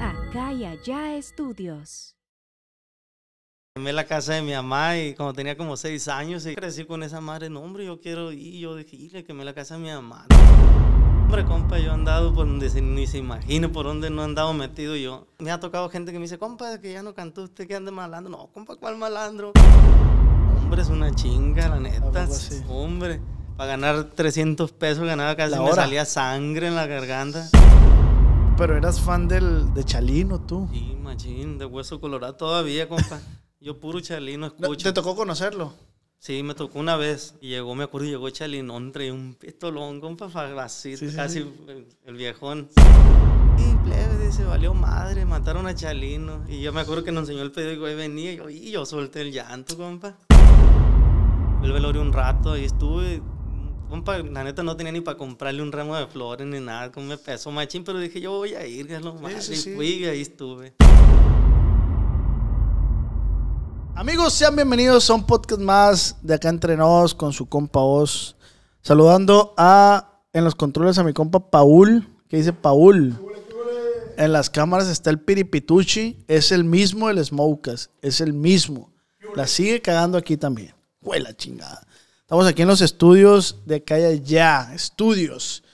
Acá y allá estudios. Quemé la casa de mi mamá y cuando tenía como seis años y crecí con esa madre, no hombre, yo quiero ir, yo dije, y le quemé la casa de mi mamá. Hombre, compa, yo he andado por donde ni se imagina por donde no he andado metido yo. Me ha tocado gente que me dice, compa, que ya no cantó usted, que ande malandro. No, compa, ¿cuál malandro? Hombre, es una chinga, la neta. Hombre. Para ganar 300 pesos ganaba casi me salía sangre en la garganta. Pero eras fan del, de Chalino, tú. Sí, machín, de Hueso Colorado todavía, compa. Yo puro Chalino escucho. ¿Te tocó conocerlo? Sí, me tocó una vez. Y llegó, me acuerdo, llegó Chalinón, traía un pistolón, compa, así, casi El, viejón. Y plebe, dice, valió madre, mataron a Chalino. Y yo me acuerdo que nos enseñó el pedo y venía, y yo, y solté el llanto, compa. El velorio un rato, y estuve Compa, la neta no tenía ni para comprarle un ramo de flores ni nada, como me pesó machín, pero dije yo voy a ir, que es lo más. y fui y ahí estuve. Amigos, sean bienvenidos a un podcast más de acá entre nos con su compa Oz. Saludando a en los controles a mi compa Paul, que dice Paul. En las cámaras está el Piripituchi, es el mismo el Smokas, es el mismo. La sigue cagando aquí también. Fue la chingada. Estamos aquí en los estudios de Calle Ya, estudios.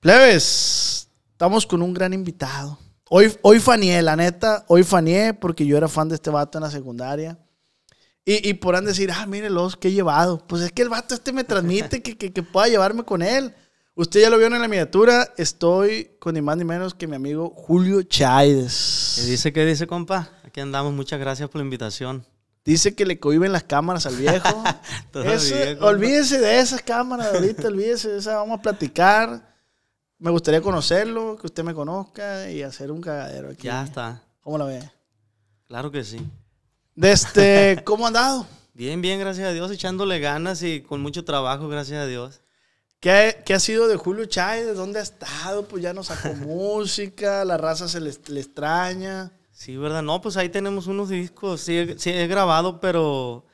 Plebes, estamos con un gran invitado. Hoy, hoy la neta, hoy fanié porque yo era fan de este vato en la secundaria. Y, podrán decir, ah, los que he llevado. Pues es que el vato este me transmite que, que, pueda llevarme con él. Usted ya lo vio en la miniatura. Estoy con ni más ni menos que mi amigo Julio Chávez. ¿Qué dice, qué dice, compa? Aquí andamos. Muchas gracias por la invitación. Dice que le cohiben las cámaras al viejo. Olvídese de esas cámaras ahorita, olvídese de esas. Vamos a platicar. Me gustaría conocerlo, que usted me conozca y hacer un cagadero aquí. Ya está. ¿Cómo la ve? Claro que sí. Desde, este, ¿Cómo ha andado? Bien, bien, gracias a Dios, echándole ganas y con mucho trabajo, gracias a Dios. ¿Qué, qué ha sido de Julio Chávez? ¿De dónde ha estado? Pues ya no sacó música, la raza se le extraña. Sí, ¿verdad? No, pues ahí tenemos unos discos. Sí, he, grabado, pero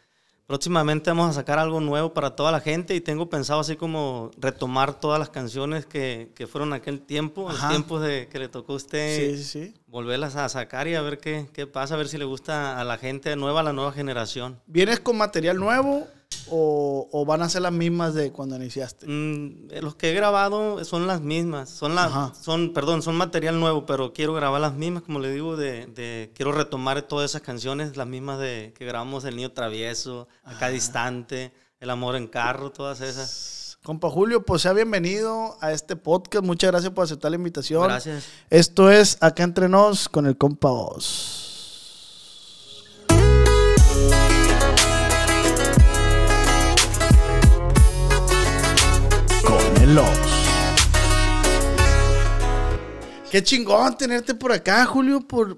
próximamente vamos a sacar algo nuevo para toda la gente y tengo pensado así como retomar todas las canciones que, que fueron aquel tiempo, los tiempos de que le tocó a usted volverlas a sacar y a ver qué, qué, pasa, a ver si le gusta a la gente nueva, a la nueva generación. ¿Vienes con material nuevo o, van a ser las mismas de cuando iniciaste? Mm, eh, los que he grabado son las mismas, son las, son, perdón, son material nuevo, pero quiero grabar las mismas, como le digo, de, quiero retomar todas esas canciones, las mismas de que grabamos El Niño Travieso, Acá ah. Distante, El Amor en Carro, todas esas. Compa Julio, pues sea bienvenido a este podcast. Muchas gracias por aceptar la invitación. Gracias. Esto es Acá Entre Nos con el Compa Oz. Los Qué chingón tenerte por acá, Julio, por,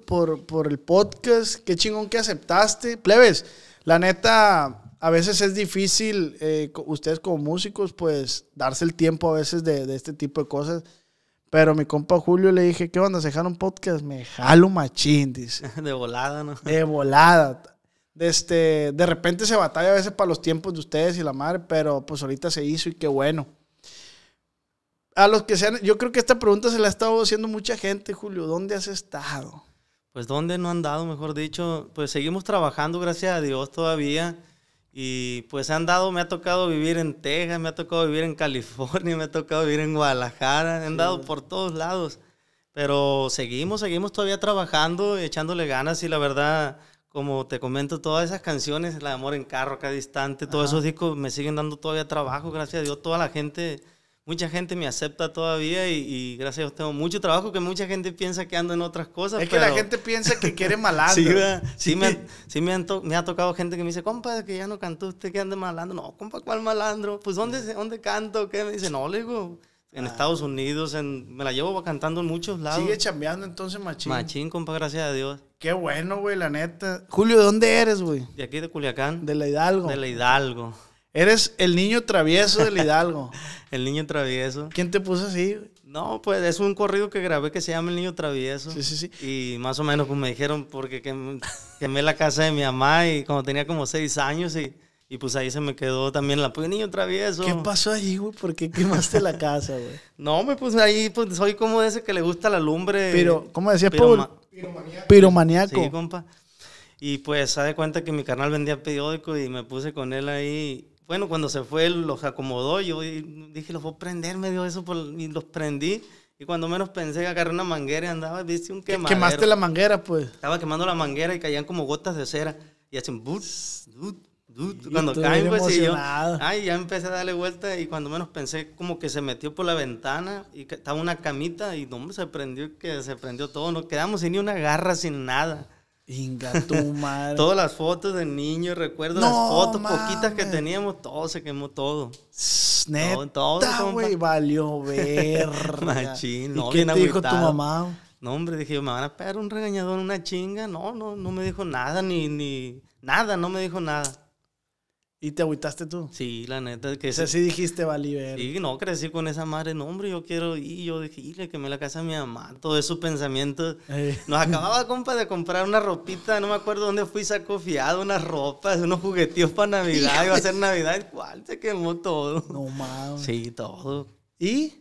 el podcast. Qué chingón que aceptaste. Plebes, la neta, a veces es difícil, eh, ustedes como músicos, pues darse el tiempo a veces de, este tipo de cosas. Pero mi compa Julio le dije, ¿qué onda? ¿Se jala un podcast? Me jalo machín, dice. De volada, ¿no? De volada. este, de repente se batalla a veces para los tiempos de ustedes y la madre, pero pues ahorita se hizo y qué bueno a los que sean, yo creo que esta pregunta se la ha estado haciendo mucha gente, Julio, ¿dónde has estado? Pues dónde no han dado, mejor dicho, pues seguimos trabajando, gracias a Dios todavía. Y pues han dado, me ha tocado vivir en Texas, me ha tocado vivir en California, me ha tocado vivir en Guadalajara, han dado por todos lados. Pero seguimos, seguimos todavía trabajando, echándole ganas y la verdad, como te comento, todas esas canciones, La Amor en Carro, Acá Distante, todos esos discos me siguen dando todavía trabajo, gracias a Dios, toda la gente mucha gente me acepta todavía y, gracias a Dios tengo mucho trabajo que mucha gente piensa que ando en otras cosas. Es que la gente piensa que quiere malandro. sí, sí, me, ha tocado gente que me dice, compa, que ya no cantó usted, que anda malandro. No, compa, ¿cuál malandro? Pues ¿dónde, dónde canto? ¿Qué? Me dice, no, le digo, en ah. Estados Unidos, en... me la llevo cantando en muchos lados. Sigue chambeando entonces, machín. Machín, compa, gracias a Dios. Qué bueno, güey, la neta. Julio, ¿de dónde eres, güey? De aquí, de Culiacán. De la Hidalgo. De la Hidalgo. Eres el niño travieso del Hidalgo. el niño travieso. ¿Quién te puso así? No, pues es un corrido que grabé que se llama El Niño Travieso. Sí, sí, sí. Y más o menos como pues, me dijeron porque quemé, la casa de mi mamá y cuando tenía como seis años y, pues ahí se me quedó también la pues Niño Travieso. ¿Qué pasó ahí, güey? ¿Por qué quemaste la casa, güey? No, me puse ahí pues soy como ese que le gusta la lumbre. Pero, ¿cómo decías, piromaníaco. Piromaniaco. Sí, compa. Y pues, se de cuenta que mi canal vendía periódico y me puse con él ahí bueno, cuando se fue, los acomodó. Yo dije, los voy a prender, me dio eso, por, y los prendí. Y cuando menos pensé, agarré una manguera y andaba, viste, un quemadero. Quemaste la manguera, pues. Estaba quemando la manguera y caían como gotas de cera. Y hacen, cuando caen, pues, y yo, ay, ya empecé a darle vuelta y cuando menos pensé, como que se metió por la ventana y estaba una camita y no, se prendió, que se prendió todo. Nos quedamos sin ni una garra, sin nada. Inga, tu madre. Todas las fotos de niño, recuerdo las fotos poquitas que teníamos, todo se quemó todo. Neta, todo, güey, valió ver. no, ¿Y qué te dijo tu mamá? No, hombre, dije me van a pegar un regañador, una chinga. No, no, no me dijo nada, ni, ni nada, no me dijo nada. ¿Y te agüitaste tú? Sí, la neta. Que o sí, dijiste, Valiver. Sí, no, crecí con esa madre, no, hombre, yo quiero ir. Yo dije, le quemé la casa a mi mamá. Todo esos pensamientos. Nos acababa, compa, de comprar una ropita. No me acuerdo dónde fui, sacó fiado unas ropas, unos juguetitos para Navidad. Iba a ser Navidad. ¿Cuál? Se quemó todo. No, mames. Sí, todo. ¿Y?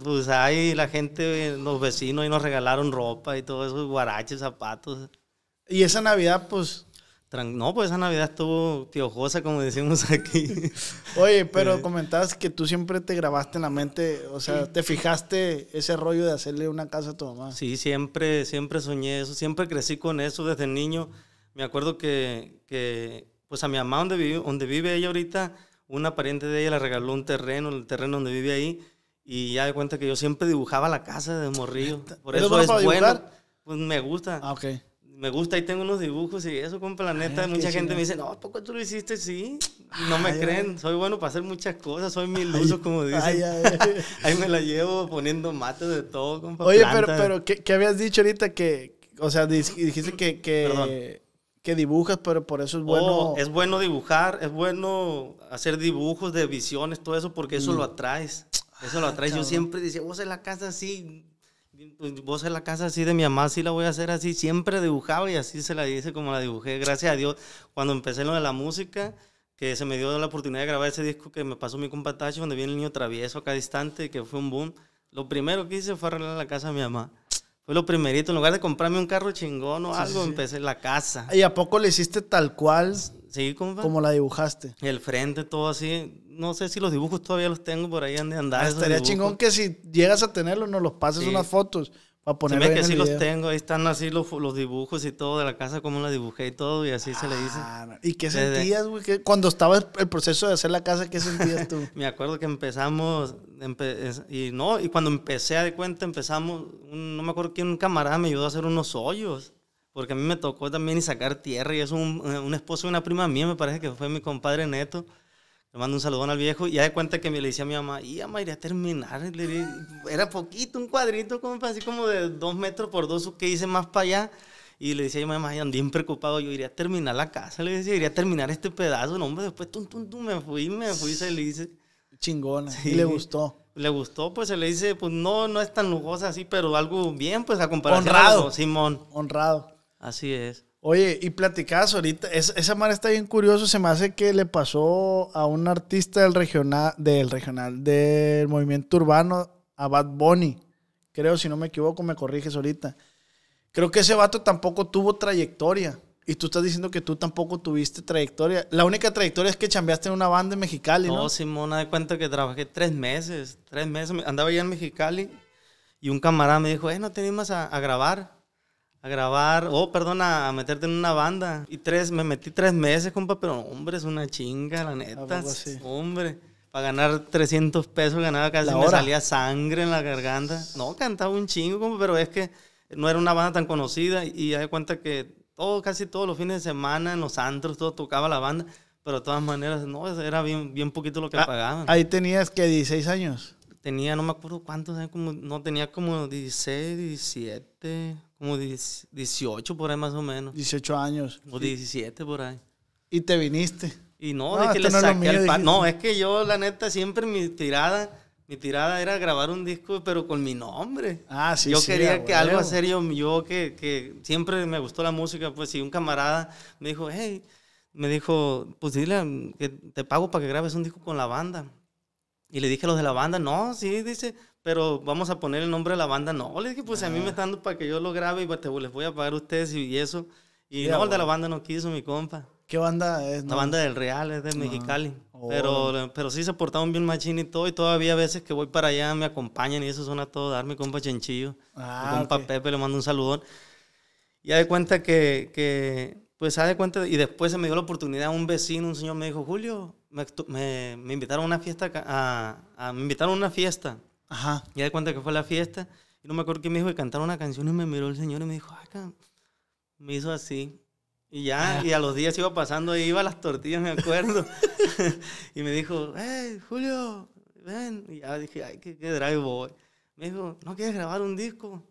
Pues ahí la gente, los vecinos, y nos regalaron ropa y todo eso, guaraches, zapatos. Y esa Navidad, pues no, pues esa Navidad estuvo tiojosa, como decimos aquí. Oye, pero eh. comentabas que tú siempre te grabaste en la mente, o sea, te fijaste ese rollo de hacerle una casa a tu mamá. Sí, siempre, siempre soñé eso, siempre crecí con eso desde niño. Me acuerdo que, pues a mi mamá, donde vive, donde vive ella ahorita, una pariente de ella le regaló un terreno, el terreno donde vive ahí, y ya de cuenta que yo siempre dibujaba la casa de morrillo. Por eso, es bueno. Pues me gusta. Ah, okay me gusta, ahí tengo unos dibujos y eso, con la ah, neta, mucha gente me dice, no, poco tú lo hiciste? Sí, no ah, me creen, soy bueno para hacer muchas cosas, soy mi iluso, como dicen. ahí me la llevo poniendo mates de todo, compa. Oye, pero, pero ¿qué, habías dicho ahorita? Que, o sea, dijiste que, que, dibujas, pero por eso es bueno. Oh, es bueno dibujar, es bueno hacer dibujos de visiones, todo eso, porque eso mm. lo atraes. Eso lo ah, atraes. Yo siempre decía, vos en la casa así, vos en la casa así de mi mamá, sí la voy a hacer así, siempre dibujaba y así se la hice como la dibujé, gracias a Dios. Cuando empecé lo de la música, que se me dio la oportunidad de grabar ese disco que me pasó mi compa donde donde viene el niño travieso acá distante, que fue un boom, lo primero que hice fue arreglar la casa de mi mamá. Fue lo primerito, en lugar de comprarme un carro chingón o algo, empecé la casa. ¿Y a poco le hiciste tal cual? Sí, compa. Como la dibujaste. El frente, todo así no sé si los dibujos todavía los tengo por ahí de andar. Ah, estaría chingón que si llegas a tenerlos, nos los pases unas fotos para poner. que sí los tengo, ahí están así los, los, dibujos y todo de la casa, cómo la dibujé y todo, y así se le dice. Ah, ¿Y qué sentías, güey? Cuando estaba el proceso de hacer la casa, ¿qué sentías tú? Me acuerdo que empezamos, y no, y cuando empecé a de cuenta, empezamos, no me acuerdo quién, un camarada me ayudó a hacer unos hoyos. Porque a mí me tocó también y sacar tierra, y es un, eh, un esposo de una prima mía, me parece que fue mi compadre Neto le mando un saludón al viejo y ya de cuenta que me le decía a mi mamá, y mamá, iría a terminar. era poquito, un cuadrito, como, así como de dos metros por dos, ¿qué hice más para allá. Y le decía a mi mamá, andé bien preocupado, yo iría a terminar la casa, le decía, iría a terminar este pedazo. No, hombre, después tum, tum, tum, me fui, me fui hice. Chingona, sí. y le gustó. Le gustó, pues se le dice, pues no, no es tan lujosa así, pero algo bien, pues a comparación. Honrado. Simón. Honrado. Así es. Oye, y platicabas ahorita, es, esa mar está bien curioso, se me hace que le pasó a un artista del regional, del regional, del movimiento urbano, a Bad Bunny, creo, si no me equivoco, me corriges ahorita. Creo que ese vato tampoco tuvo trayectoria, y tú estás diciendo que tú tampoco tuviste trayectoria. La única trayectoria es que chambeaste en una banda en Mexicali, ¿no? No, Simona, de cuenta que trabajé tres meses, tres meses, andaba ya en Mexicali, y un camarada me dijo, eh, no te a grabar, a grabar, oh, perdona, a meterte en una banda. Y tres, me metí tres meses, compa, pero hombre, es una chinga, la neta. Hombre, para ganar 300 pesos ganaba casi, me salía sangre en la garganta. No, cantaba un chingo, compa, pero es que no era una banda tan conocida y ya de cuenta que todo, casi todos los fines de semana en los antros, todo tocaba la banda. Pero de todas maneras, no, era bien, bien poquito lo que ah, pagaban. Ahí tenías que 16 años. Tenía, no me acuerdo cuántos, eh, como, no tenía como 16, 17, como 18 por ahí más o menos. 18 años. O 17 por ahí. Y te viniste. Y no, no que le saqué No, es que yo, la neta, siempre mi tirada, mi tirada era grabar un disco, pero con mi nombre. Ah, sí, Yo quería que algo serio, yo, que, siempre me gustó la música, pues si un camarada me dijo, hey, me dijo, pues dile que te pago para que grabes un disco con la banda. Y le dije a los de la banda, no, sí, dice, pero vamos a poner el nombre de la banda. No, le dije, pues a mí me ah. están dando para que yo lo grabe y pues, les voy a pagar a ustedes y eso. Y no, de la banda no quiso, mi compa. ¿Qué banda es? La banda del Real, es de ah. Mexicali. Oh. Pero, pero sí se portaron bien machín y todo. Y todavía a veces que voy para allá me acompañan y eso suena todo dar. Mi compa Chenchillo, ah, mi compa Pepe, le mando un saludón. Y de cuenta que, que pues ha de cuenta, y después se me dio la oportunidad, un vecino, un señor me dijo, Julio, me, me, invitaron a una fiesta, a, me invitaron a una fiesta Ajá. Ya de cuenta que fue la fiesta. Y no me acuerdo que me dijo que cantaron una canción y me miró el señor y me dijo, acá. Ah, me hizo así. Y ya, ah. y a los días iba pasando y iba a las tortillas, me acuerdo. y me dijo, hey, Julio, ven. Y ya dije, ay, qué, drive boy. Me dijo, ¿no quieres grabar un disco?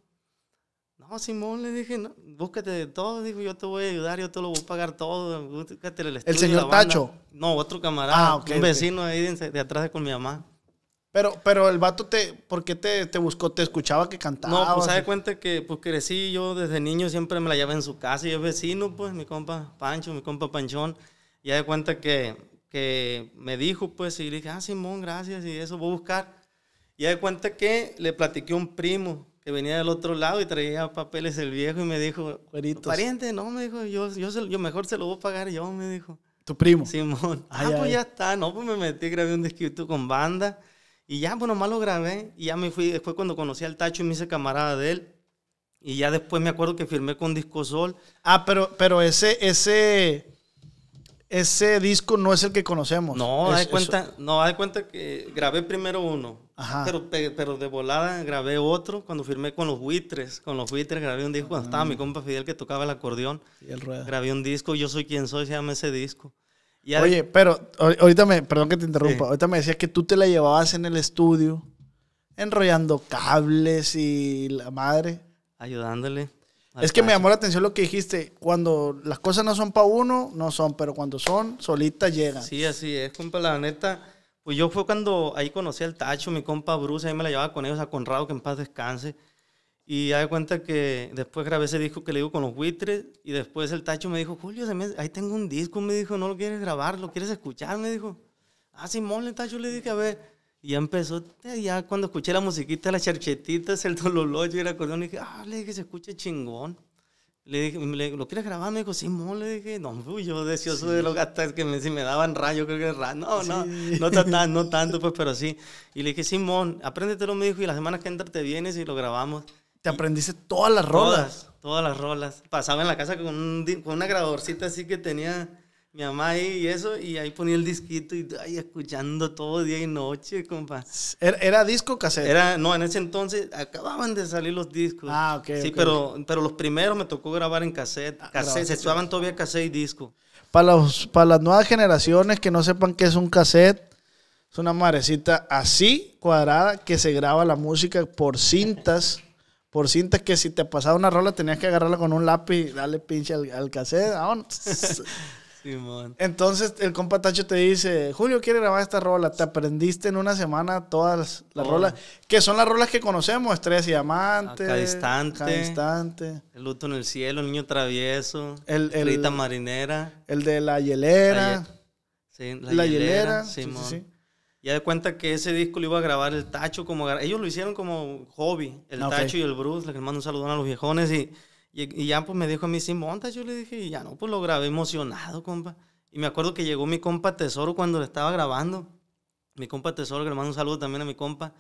No, Simón, le dije, no, búscate de todo. Dijo, yo te voy a ayudar, yo te lo voy a pagar todo. el señor Tacho? No, otro camarada, ah, un vecino ahí de, de, atrás con mi mamá. Pero, pero el vato te, ¿por qué te, te buscó? ¿Te escuchaba que cantaba? No, pues se da cuenta que pues crecí yo desde niño, siempre me la llevaba en su casa y es vecino, pues, mi compa Pancho, mi compa Panchón. Y da cuenta que, que me dijo, pues, y le dije, ah, Simón, gracias, y eso, voy a buscar. Y da cuenta que le platiqué a un primo que venía del otro lado y traía papeles el viejo y me dijo, Cueritos. pariente, no, me dijo, yo, yo, yo mejor se lo voy a pagar yo, me dijo. ¿Tu primo? Simón. ah, pues ya está, no, pues me metí, grabé un disquito con banda. Y ya, bueno, pues, más lo grabé y ya me fui. Después cuando conocí al Tacho y me hice camarada de él. Y ya después me acuerdo que firmé con Disco Sol. Ah, pero, pero ese, ese, ese disco no es el que conocemos. No, haz cuenta, no, de cuenta que grabé primero uno. Pero, pero de volada grabé otro cuando firmé con los buitres. Con los buitres grabé un disco. Cuando estaba ah. mi compa Fidel que tocaba el acordeón. Y Grabé un disco. Yo soy quien soy, se llama ese disco. Oye, pero ahorita me, perdón que te interrumpa, ahorita me decías que tú te la llevabas en el estudio enrollando cables y la madre. Ayudándole. Es que me llamó la atención lo que dijiste, cuando las cosas no son para uno, no son, pero cuando son, solitas llegan. Sí, así es, compa, la neta, pues yo fue cuando ahí conocí al Tacho, mi compa Bruce, ahí me la llevaba con ellos, a Conrado, que en paz descanse. Y de cuenta que después grabé ese disco que le digo con los buitres y después el tacho me dijo, Julio, ahí tengo un disco, me dijo, no lo quieres grabar, lo quieres escuchar, me dijo. Ah, Simón, el tacho le dije, a ver. Y ya empezó, eh, ya cuando escuché la musiquita, las charchetitas, el dololocho, y era acordeón, dije, ah, le dije, se escucha chingón. Le dije, ¿lo quieres grabar? Me dijo, Simón, le dije, no, yo deseoso de los gastar que si me daban rayo, creo que es rayo. No, no, no, no tanto, pues, pero sí. Y le dije, Simón, apréndetelo, me dijo, y la semana que entra te vienes y lo grabamos. Te aprendiste todas las rolas. Todas, las rolas. Pasaba en la casa con, un, una grabadorcita así que tenía mi mamá ahí y eso, y ahí ponía el disquito y ahí escuchando todo día y noche, compa. ¿Era, disco disco cassette? no, en ese entonces acababan de salir los discos. Ah, ok. Sí, Pero, los primeros me tocó grabar en cassette. Ah, se usaban todavía cassette y disco. Para, para las nuevas generaciones que no sepan qué es un cassette, es una marecita así, cuadrada, que se graba la música por cintas por cintas que si te pasaba una rola tenías que agarrarla con un lápiz y darle pinche al, cassette. Simón. Entonces el compa Tacho te dice, Julio quiere grabar esta rola, te aprendiste en una semana todas las oh. rolas, que son las rolas que conocemos, Estrellas y Diamantes. Cada Distante. Distante. El luto en el cielo, el niño travieso. El, el marinera. El de la hielera. La, sí, la, Simón. Ya de cuenta que ese disco lo iba a grabar el Tacho como... Ellos lo hicieron como hobby, el ah, Tacho y el Bruce, le mando un saludo a los viejones y, y, ya pues me dijo a mí, sin monta yo le dije, y ya no, pues lo grabé emocionado, compa. Y me acuerdo que llegó mi compa Tesoro cuando le estaba grabando. Mi compa Tesoro, que le mando un saludo también a mi compa,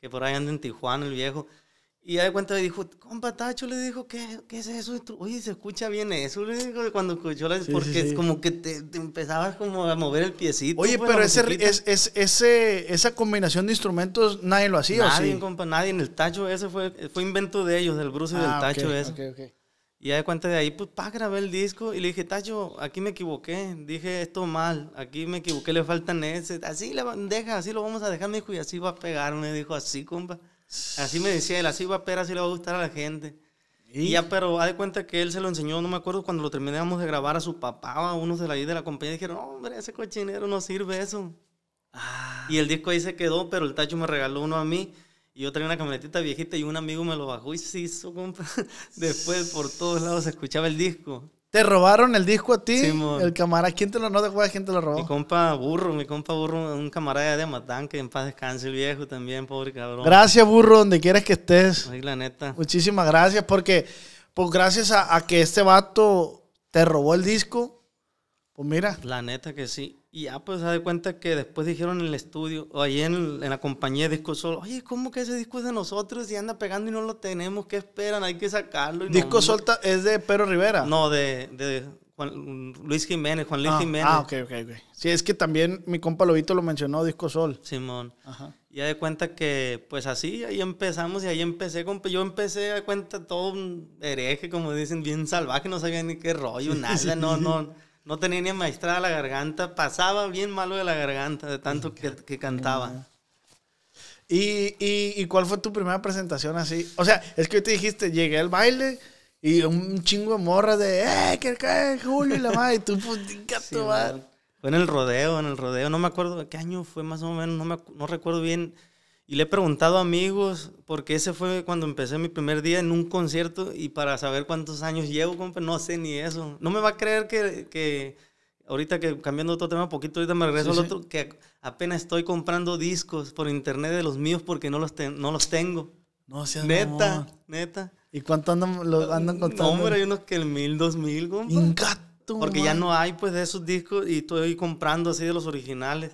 que por ahí anda en Tijuana, el viejo. Y de cuenta le dijo, compa Tacho, le dijo, ¿qué, es eso? Oye, se escucha bien eso, le dijo, cuando escuchó la... porque es como que te, empezabas como a mover el piecito. Oye, pues, pero ese, es, ese, esa combinación de instrumentos nadie lo hacía, nadie, ¿o sí? compa, nadie. En el Tacho ese fue, fue invento de ellos, del Bruce y del ah, Tacho ese. Y ya de cuenta de ahí, pues, pa, grabé el disco y le dije, Tacho, aquí me equivoqué, dije esto mal, aquí me equivoqué, le faltan ese, así así lo vamos a dejar, me dijo, y así va a pegar, me dijo, así, compa. Así me decía él, así va a pera, así le va a gustar a la gente. ¿Y? ya, pero ha de cuenta que él se lo enseñó, no me acuerdo, cuando lo terminamos de grabar a su papá, a unos de la de la compañía, dijeron, hombre, ese cochinero no sirve eso. Ah. Y el disco ahí se quedó, pero el Tacho me regaló uno a mí. Y yo traía una camionetita viejita y un amigo me lo bajó y se hizo, compra Después por todos lados se escuchaba el disco. ¿Te robaron el disco a ti? el camarada, ¿quién te lo no quién lo robó? Mi compa Burro, mi compa Burro, un camarada de Matán que en paz descanse el viejo también, pobre cabrón. Gracias, Burro, donde quieras que estés. Ay, la neta. Muchísimas gracias porque pues gracias a, a que este vato te robó el disco, pues mira. La neta que sí. Y ya, pues, se da cuenta que después dijeron en el estudio, o ahí en, en la compañía de Disco Sol, oye, ¿cómo que ese disco es de nosotros y anda pegando y no lo tenemos? ¿Qué esperan? Hay que sacarlo. ¿Disco Sol es de Pedro Rivera? No, de, de Luis Jiménez, Juan Luis ah, Jiménez. Ah, ok, ok, ok. Sí, es que también mi compa Lobito lo mencionó, Disco Sol. Simón. Ajá. Y ya de cuenta que, pues así, ahí empezamos y ahí empecé. Con, yo empecé a cuenta todo un hereje, como dicen, bien salvaje, no sabía ni qué rollo, nada, no, no no tenía ni maestrada la garganta, pasaba bien malo de la garganta de tanto que, que cantaba. ¿Y, cuál fue tu primera presentación así? O sea, es que te dijiste, llegué al baile y un chingo de de, ¡eh, que cae Julio y la madre! Y tú, pues, sí, Fue en el rodeo, en el rodeo. No me acuerdo qué año fue más o menos, no, me, no recuerdo bien y le he preguntado a amigos, porque ese fue cuando empecé mi primer día en un concierto y para saber cuántos años llevo, compa, no sé ni eso. No me va a creer que, ahorita que cambiando otro tema poquito, ahorita me regreso al otro, que apenas estoy comprando discos por internet de los míos porque no los, no los tengo. No, o sea, Neta, neta. ¿Y cuánto andan, ah, contando? No, hombre, hay unos que el mil, dos mil, compa. Porque ya no hay, pues, de esos discos y estoy comprando así de los originales.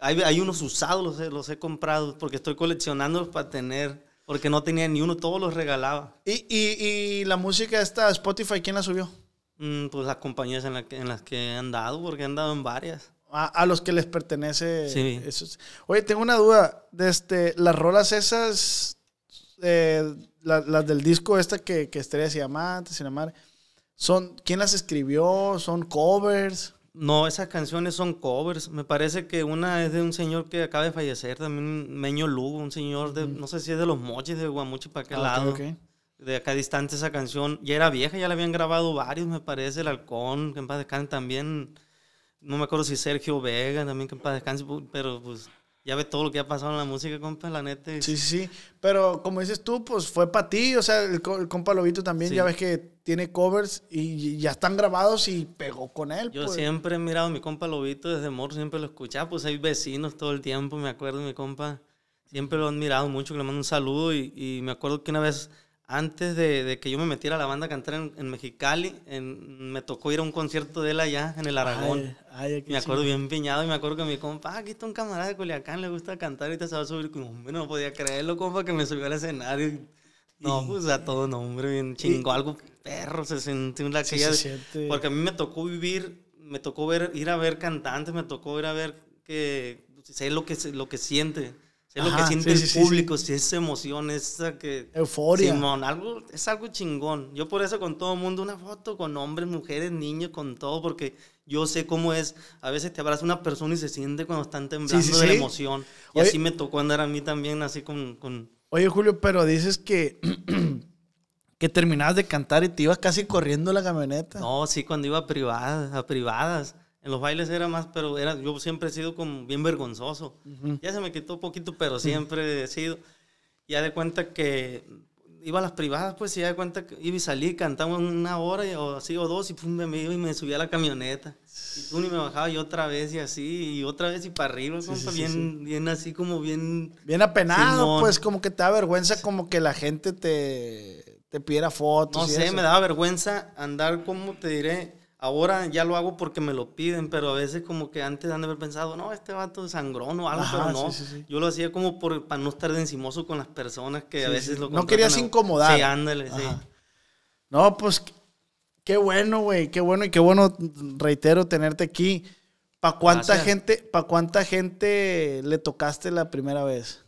Hay, hay unos usados, los he, los he comprado porque estoy coleccionándolos para tener, porque no tenía ni uno, todos los regalaba. ¿Y, y, la música esta Spotify, quién la subió? Mm, pues las compañías en, en las que han dado porque han dado en varias. A, a, los que les pertenece. Sí. Eso. Oye, tengo una duda. Este, las rolas esas, eh, las, del disco esta que, que Estrella se llama sin son, ¿quién las escribió? ¿Son covers? No, esas canciones son covers. Me parece que una es de un señor que acaba de fallecer, también Meño Lugo, un señor de, no sé si es de los moches de Guamuchi para aquel ah, lado. De acá distante esa canción. Ya era vieja, ya la habían grabado varios, me parece. El Halcón, que en paz también. No me acuerdo si Sergio Vega también, que en paz pero pues ya ves todo lo que ha pasado en la música, compa, la neta. Sí, sí, sí. Pero como dices tú, pues fue para ti. O sea, el, compa Lobito también, ya ves que tiene covers y, ya están grabados y pegó con él. Yo pues. siempre he mirado a mi compa Lobito desde morro, siempre lo escuchaba. Pues hay vecinos todo el tiempo, me acuerdo, mi compa. Siempre lo he admirado mucho, le mando un saludo. y me acuerdo que una vez antes de, que yo me metiera a la banda a cantar en, Mexicali, me tocó ir a un concierto de él allá en el Aragón. me acuerdo bien piñado y me acuerdo que mi compa, ah, aquí está un camarada de Culiacán, le gusta cantar, y se va a subir. Como, no podía creerlo, compa, que me subió al escenario. No, pues a todo nombre, bien chingo, algo perro, se sentía una porque a mí me tocó vivir, me tocó ver, ir a ver cantantes, me tocó ir a ver que sé lo que, lo que siente es lo que siente el público, si esa emoción, esa que... Euforia. Simón, algo, es algo chingón. Yo por eso con todo el mundo, una foto con hombres, mujeres, niños, con todo, porque yo sé cómo es. A veces te abraza una persona y se siente cuando están temblando de la emoción. Y así me tocó andar a mí también, así con... con... Oye, Julio, pero dices que... que terminabas de cantar y te ibas casi corriendo la camioneta. No, sí, cuando iba a privadas, a privadas en los bailes era más, pero era, yo siempre he sido como bien vergonzoso. Ya se me quitó poquito, pero siempre he sido. Ya de cuenta que iba a las privadas, pues, y ya de cuenta que iba y salí, cantaba una hora o así o dos, y me y me subía a la camioneta. Y tú ni me bajaba, y otra vez, y así, y otra vez, y para arriba, bien, bien así como bien. Bien apenado, pues, como que te da vergüenza, como que la gente te, te pidiera fotos. No sé, me daba vergüenza andar, como te diré Ahora ya lo hago porque me lo piden, pero a veces como que antes han de haber pensado, no, este vato es sangrón o algo, pero no. Yo lo hacía como para no estar de encimoso con las personas que a veces lo No querías incomodar. Sí, ándale, sí. No, pues qué bueno, güey, qué bueno y qué bueno, mm, reitero, tenerte aquí. ¿Para cuánta gente, para cuánta gente le tocaste la primera vez?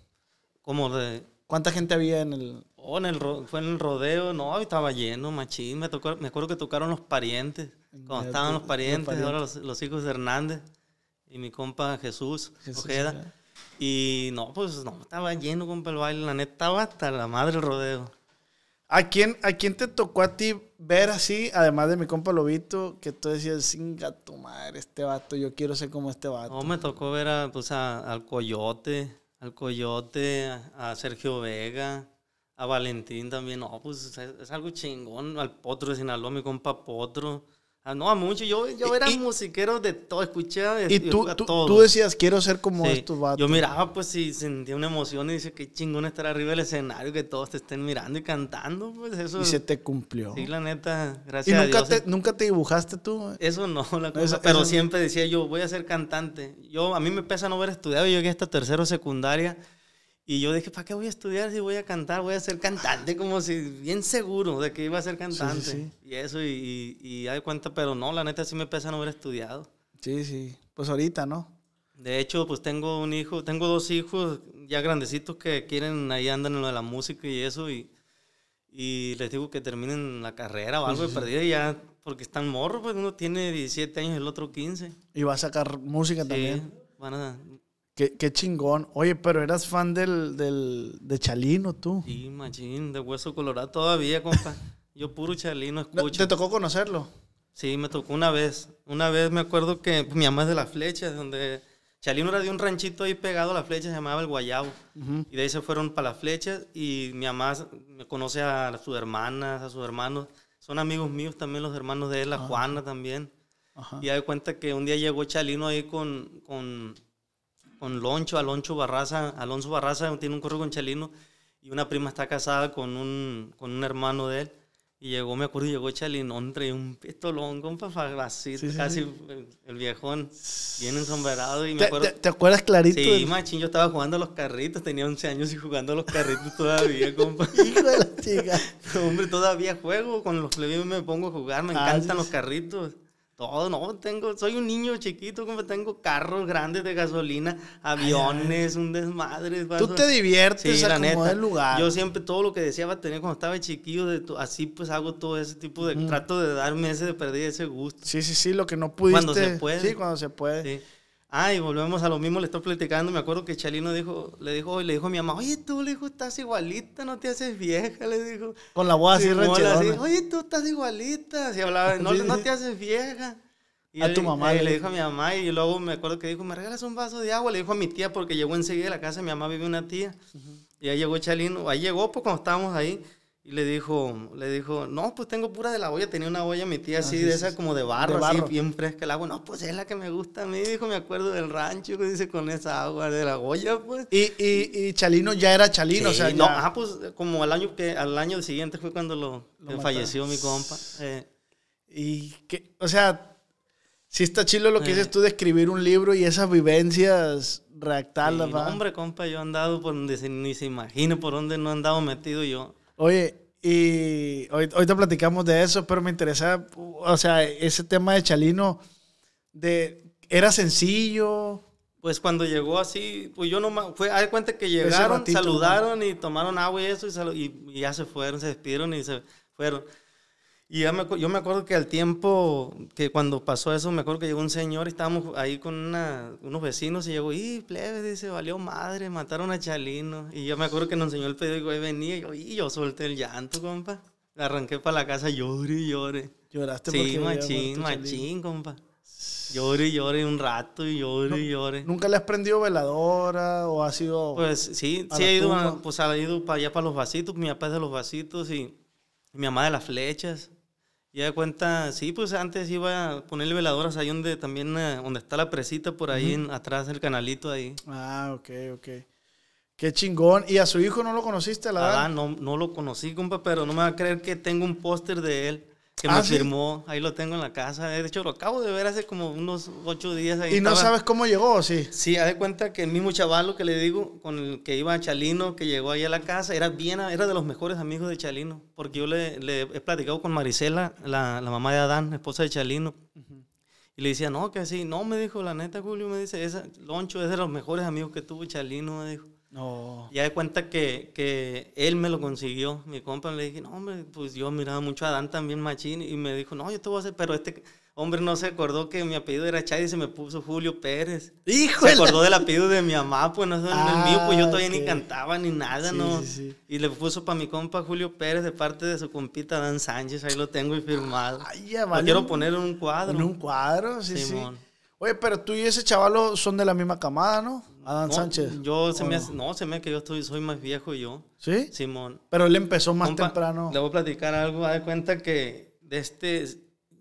¿Cómo de? ¿Cuánta gente había en el, Oh, en el fue en el rodeo, no, estaba lleno, machín. Me, tocó, me acuerdo que tocaron los parientes, cuando estaban los parientes, ahora los, hijos de Hernández y mi compa Jesús, Y no, pues no, estaba lleno, compa, el baile, la neta, estaba hasta la madre el rodeo. ¿A quién, ¿A quién te tocó a ti ver así, además de mi compa Lobito, que tú decías, sin tu madre, este vato, yo quiero ser como este vato? No, me tocó ver a, pues, al Coyote, al Coyote, a Sergio Vega, a Valentín también, no, pues es, algo chingón, al Potro de Sinaloa, mi compa Potro. Ah, no, a mucho. Yo, yo era musiquero de todo, escuché a, y tú, tú, decías, quiero ser como estos vatos. Yo miraba, pues, y sentía una emoción y dice, qué chingón estar arriba del escenario, que todos te estén mirando y cantando, pues, eso. Y se te cumplió. Sí, la neta, gracias ¿Y nunca a Dios. Te, nunca te dibujaste tú? Eso no, la cosa, pero siempre decía yo, voy a ser cantante. Yo, a mí me pesa no haber estudiado, yo llegué hasta tercero secundaria y yo dije, ¿para qué voy a estudiar si voy a cantar? Voy a ser cantante, como si bien seguro de que iba a ser cantante. Y eso, y, y, hay cuenta, pero no, la neta sí me pesa no haber estudiado. Sí, sí. Pues ahorita, ¿no? De hecho, pues tengo un hijo, tengo dos hijos ya grandecitos que quieren, ahí andan en lo de la música y eso, y, y les digo que terminen la carrera o algo de perdida ya, porque están morros, pues uno tiene 17 años, el otro 15. Y va a sacar música también. Van a, Qué, chingón. Oye, pero eras fan del, del de Chalino tú. Sí, machín, de hueso colorado todavía, compa. Yo puro Chalino escucho. ¿Te tocó conocerlo? Sí, me tocó una vez. Una vez me acuerdo que mi mamá es de las flechas, donde Chalino era de un ranchito ahí pegado a la flecha, se llamaba el Guayabo. Y de ahí se fueron para las flechas y mi mamá me conoce a sus hermanas, a sus hermanos. Son amigos míos también, los hermanos de él, la ah. Juana también. Y da cuenta que un día llegó Chalino ahí con, con con Loncho, Alonso Barraza, Alonso Barraza tiene un correo con Chalino y una prima está casada con un, con un hermano de él. Y llegó, me acuerdo, llegó Chalino, trae un pistolón, compa, así, casi El, viejón, bien ensombrado. Y me ¿Te, acuerdo, ¿Te, acuerdas clarito? Sí, machín, yo estaba jugando a los carritos, tenía 11 años y jugando a los carritos todavía, compa. Hijo de la chica. Hombre, todavía juego, con los plebes me pongo a jugar, me ah, encantan los carritos. Todo, no, tengo, soy un niño chiquito, como tengo carros grandes de gasolina, aviones, un desmadre. Tú te diviertes, en a lugar. Yo siempre todo lo que deseaba tener cuando estaba chiquillo, de así pues hago todo ese tipo de, trato de darme ese, de perder ese gusto. Sí, sí, sí, lo que no pudiste. Cuando se puede. Sí, cuando se puede. Ah, y volvemos a lo mismo, le estoy platicando. Me acuerdo que Chalino dijo, le dijo, le dijo a mi mamá, oye, tú, le dijo, estás igualita, no te haces vieja, le dijo. Con la voz así Oye, tú estás igualita, hablaba, no, te haces vieja. Y a tu mamá. Y le, dijo a mi mamá, y luego me acuerdo que dijo, me regalas un vaso de agua, le dijo a mi tía, porque llegó enseguida a la casa, mi mamá vive una tía. Y ahí llegó Chalino, ahí llegó, pues cuando estábamos ahí. Y le dijo, le dijo, no, pues tengo pura de la olla. Tenía una olla, mi tía, ah, así, de esa como de barro, así, bien fresca el agua. No, pues es la que me gusta a mí, dijo, me acuerdo del rancho, dice, con esa agua de la olla, pues. Y, y, y Chalino ya era Chalino, o sea, No, ah pues como al año, que, al año siguiente fue cuando lo, falleció mi compa. Eh. Y que, o sea, si está chilo lo que haces eh. dices tú de escribir un libro y esas vivencias reactarlas, no, hombre, compa, yo he andado por donde ni se imagina por donde no he andado metido yo. Oye, y hoy, te platicamos de eso, pero me interesa, o sea, ese tema de Chalino, de, ¿era sencillo? Pues cuando llegó así, pues yo no fue, hay cuenta que llegaron, saludaron y tomaron agua y eso, y, y, ya se fueron, se despidieron y se fueron. Y yo me acuerdo que al tiempo, que cuando pasó eso, me acuerdo que llegó un señor, y estábamos ahí con unos vecinos y llegó, y plebe, dice, valió madre, mataron a Chalino. Y yo me acuerdo que nos enseñó el pedido y venía, y yo, solté el llanto, compa. arranqué para la casa, lloré y lloré. ¿Lloraste sí, machín, machín, compa. Llore y llore un rato y llore y llore. ¿Nunca le has prendido veladora o ha sido.? Pues sí, sí, he ido, pues, ha ido para allá para los vasitos. Mi papá es de los vasitos y mi mamá de las flechas. Y cuenta, sí, pues antes iba a ponerle veladoras ahí donde también, eh, donde está la presita, por ahí atrás del canalito ahí. Ah, ok, ok. Qué chingón. ¿Y a su hijo no lo conociste, la Ah, no, no lo conocí, compa, pero no me va a creer que tengo un póster de él que me ah, firmó, ahí lo tengo en la casa. Eh. De hecho, lo acabo de ver hace como unos ocho días. Ahí ¿Y no sabes cómo llegó sí? Sí, haz de cuenta que el mismo chaval que le digo, con el que iba a Chalino, que llegó ahí a la casa, era bien, era de los mejores amigos de Chalino. Porque yo le, he platicado con Marisela, la, mamá de Adán, esposa de Chalino. Y le decía, no, que sí. No, me dijo, la neta, Julio, me dice, esa, Loncho es de los mejores amigos que tuvo Chalino, me dijo. No. Ya de cuenta que, él me lo consiguió, mi compa. Le dije, no, hombre, pues yo miraba mucho a Dan también machín. Y me dijo, no, yo te voy a hacer, pero este hombre no se acordó que mi apellido era Chay y se me puso Julio Pérez. ¡Híjole! Se acordó del apellido de mi mamá, pues no es ah, mío, pues yo todavía ni cantaba ni nada, ¿no? Y le puso para mi compa Julio Pérez de parte de su compita Dan Sánchez, ahí lo tengo y firmado. Ay, ya, vale. Lo quiero poner en un cuadro. En un cuadro, sí, sí. Oye, pero tú y ese chavalo son de la misma camada, ¿no? Adán Sánchez. Yo se me no? se me que yo estoy, soy más viejo yo. ¿Sí? Simón. Pero él empezó más temprano. Le voy a platicar algo, Da cuenta que de este,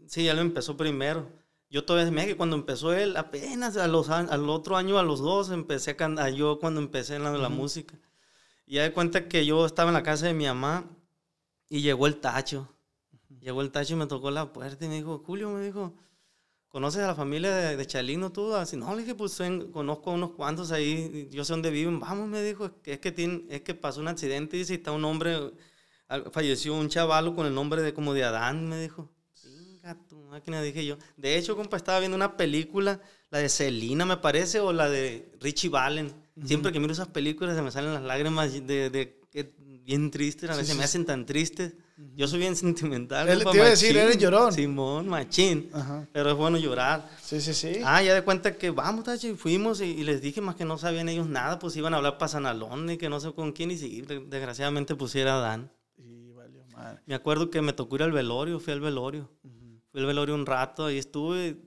sí, él empezó primero. Yo todavía me que cuando empezó él, apenas a los, al otro año, a los dos, empecé a cantar, yo cuando empecé en la, la música. Y de cuenta que yo estaba en la casa de mi mamá y llegó el tacho. Llegó el tacho y me tocó la puerta y me dijo, Julio, me dijo, ¿conoces a la familia de, Chalino tú? Así, ah, no, le dije, pues conozco a unos cuantos ahí, yo sé dónde viven, vamos, me dijo, es que, tiene, es que pasó un accidente, dice, y está un hombre, falleció un chavalo con el nombre de como de Adán, me dijo. gato, tu máquina, dije yo. De hecho, compa, estaba viendo una película, la de Celina me parece, o la de Richie Valen. Siempre que miro esas películas se me salen las lágrimas de, bien tristes, a veces me hacen tan tristes. Yo soy bien sentimental. Él, te iba a decir, eres llorón. Simón, machín. Pero es bueno llorar. Sí, sí, sí. Ah, ya de cuenta que vamos, tachi, fuimos y, les dije más que no sabían ellos nada, pues iban a hablar Sanalón y que no sé con quién y si desgraciadamente pusiera Dan. Y valió madre. Me acuerdo que me tocó ir al velorio, fui al velorio. Fui al velorio un rato Ahí estuve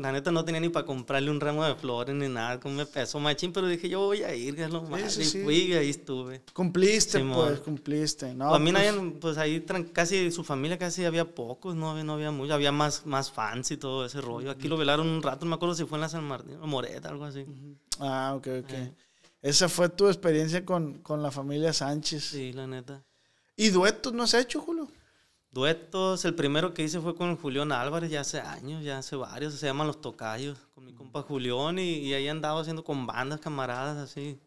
la neta no tenía ni para comprarle un ramo de flores ni nada, como me pesó machín, pero dije yo voy a ir, que es lo más. y fui ahí estuve. Cumpliste, pues, cumpliste. No, pues mí pues... pues ahí casi, su familia casi había pocos, no había, no había mucho, había más, más fans y todo ese rollo. Aquí lo velaron un rato, no me acuerdo si fue en la San Martín o Moreta, algo así. Ah, ok, ok. Esa fue tu experiencia con, con la familia Sánchez. Sí, la neta. ¿Y duetos no has hecho, Julio? Duetos, el primero que hice fue con Julián Álvarez, ya hace años, ya hace varios, se llaman Los Tocayos, con mi compa Julián y, y ahí andaba haciendo con bandas, camaradas, así.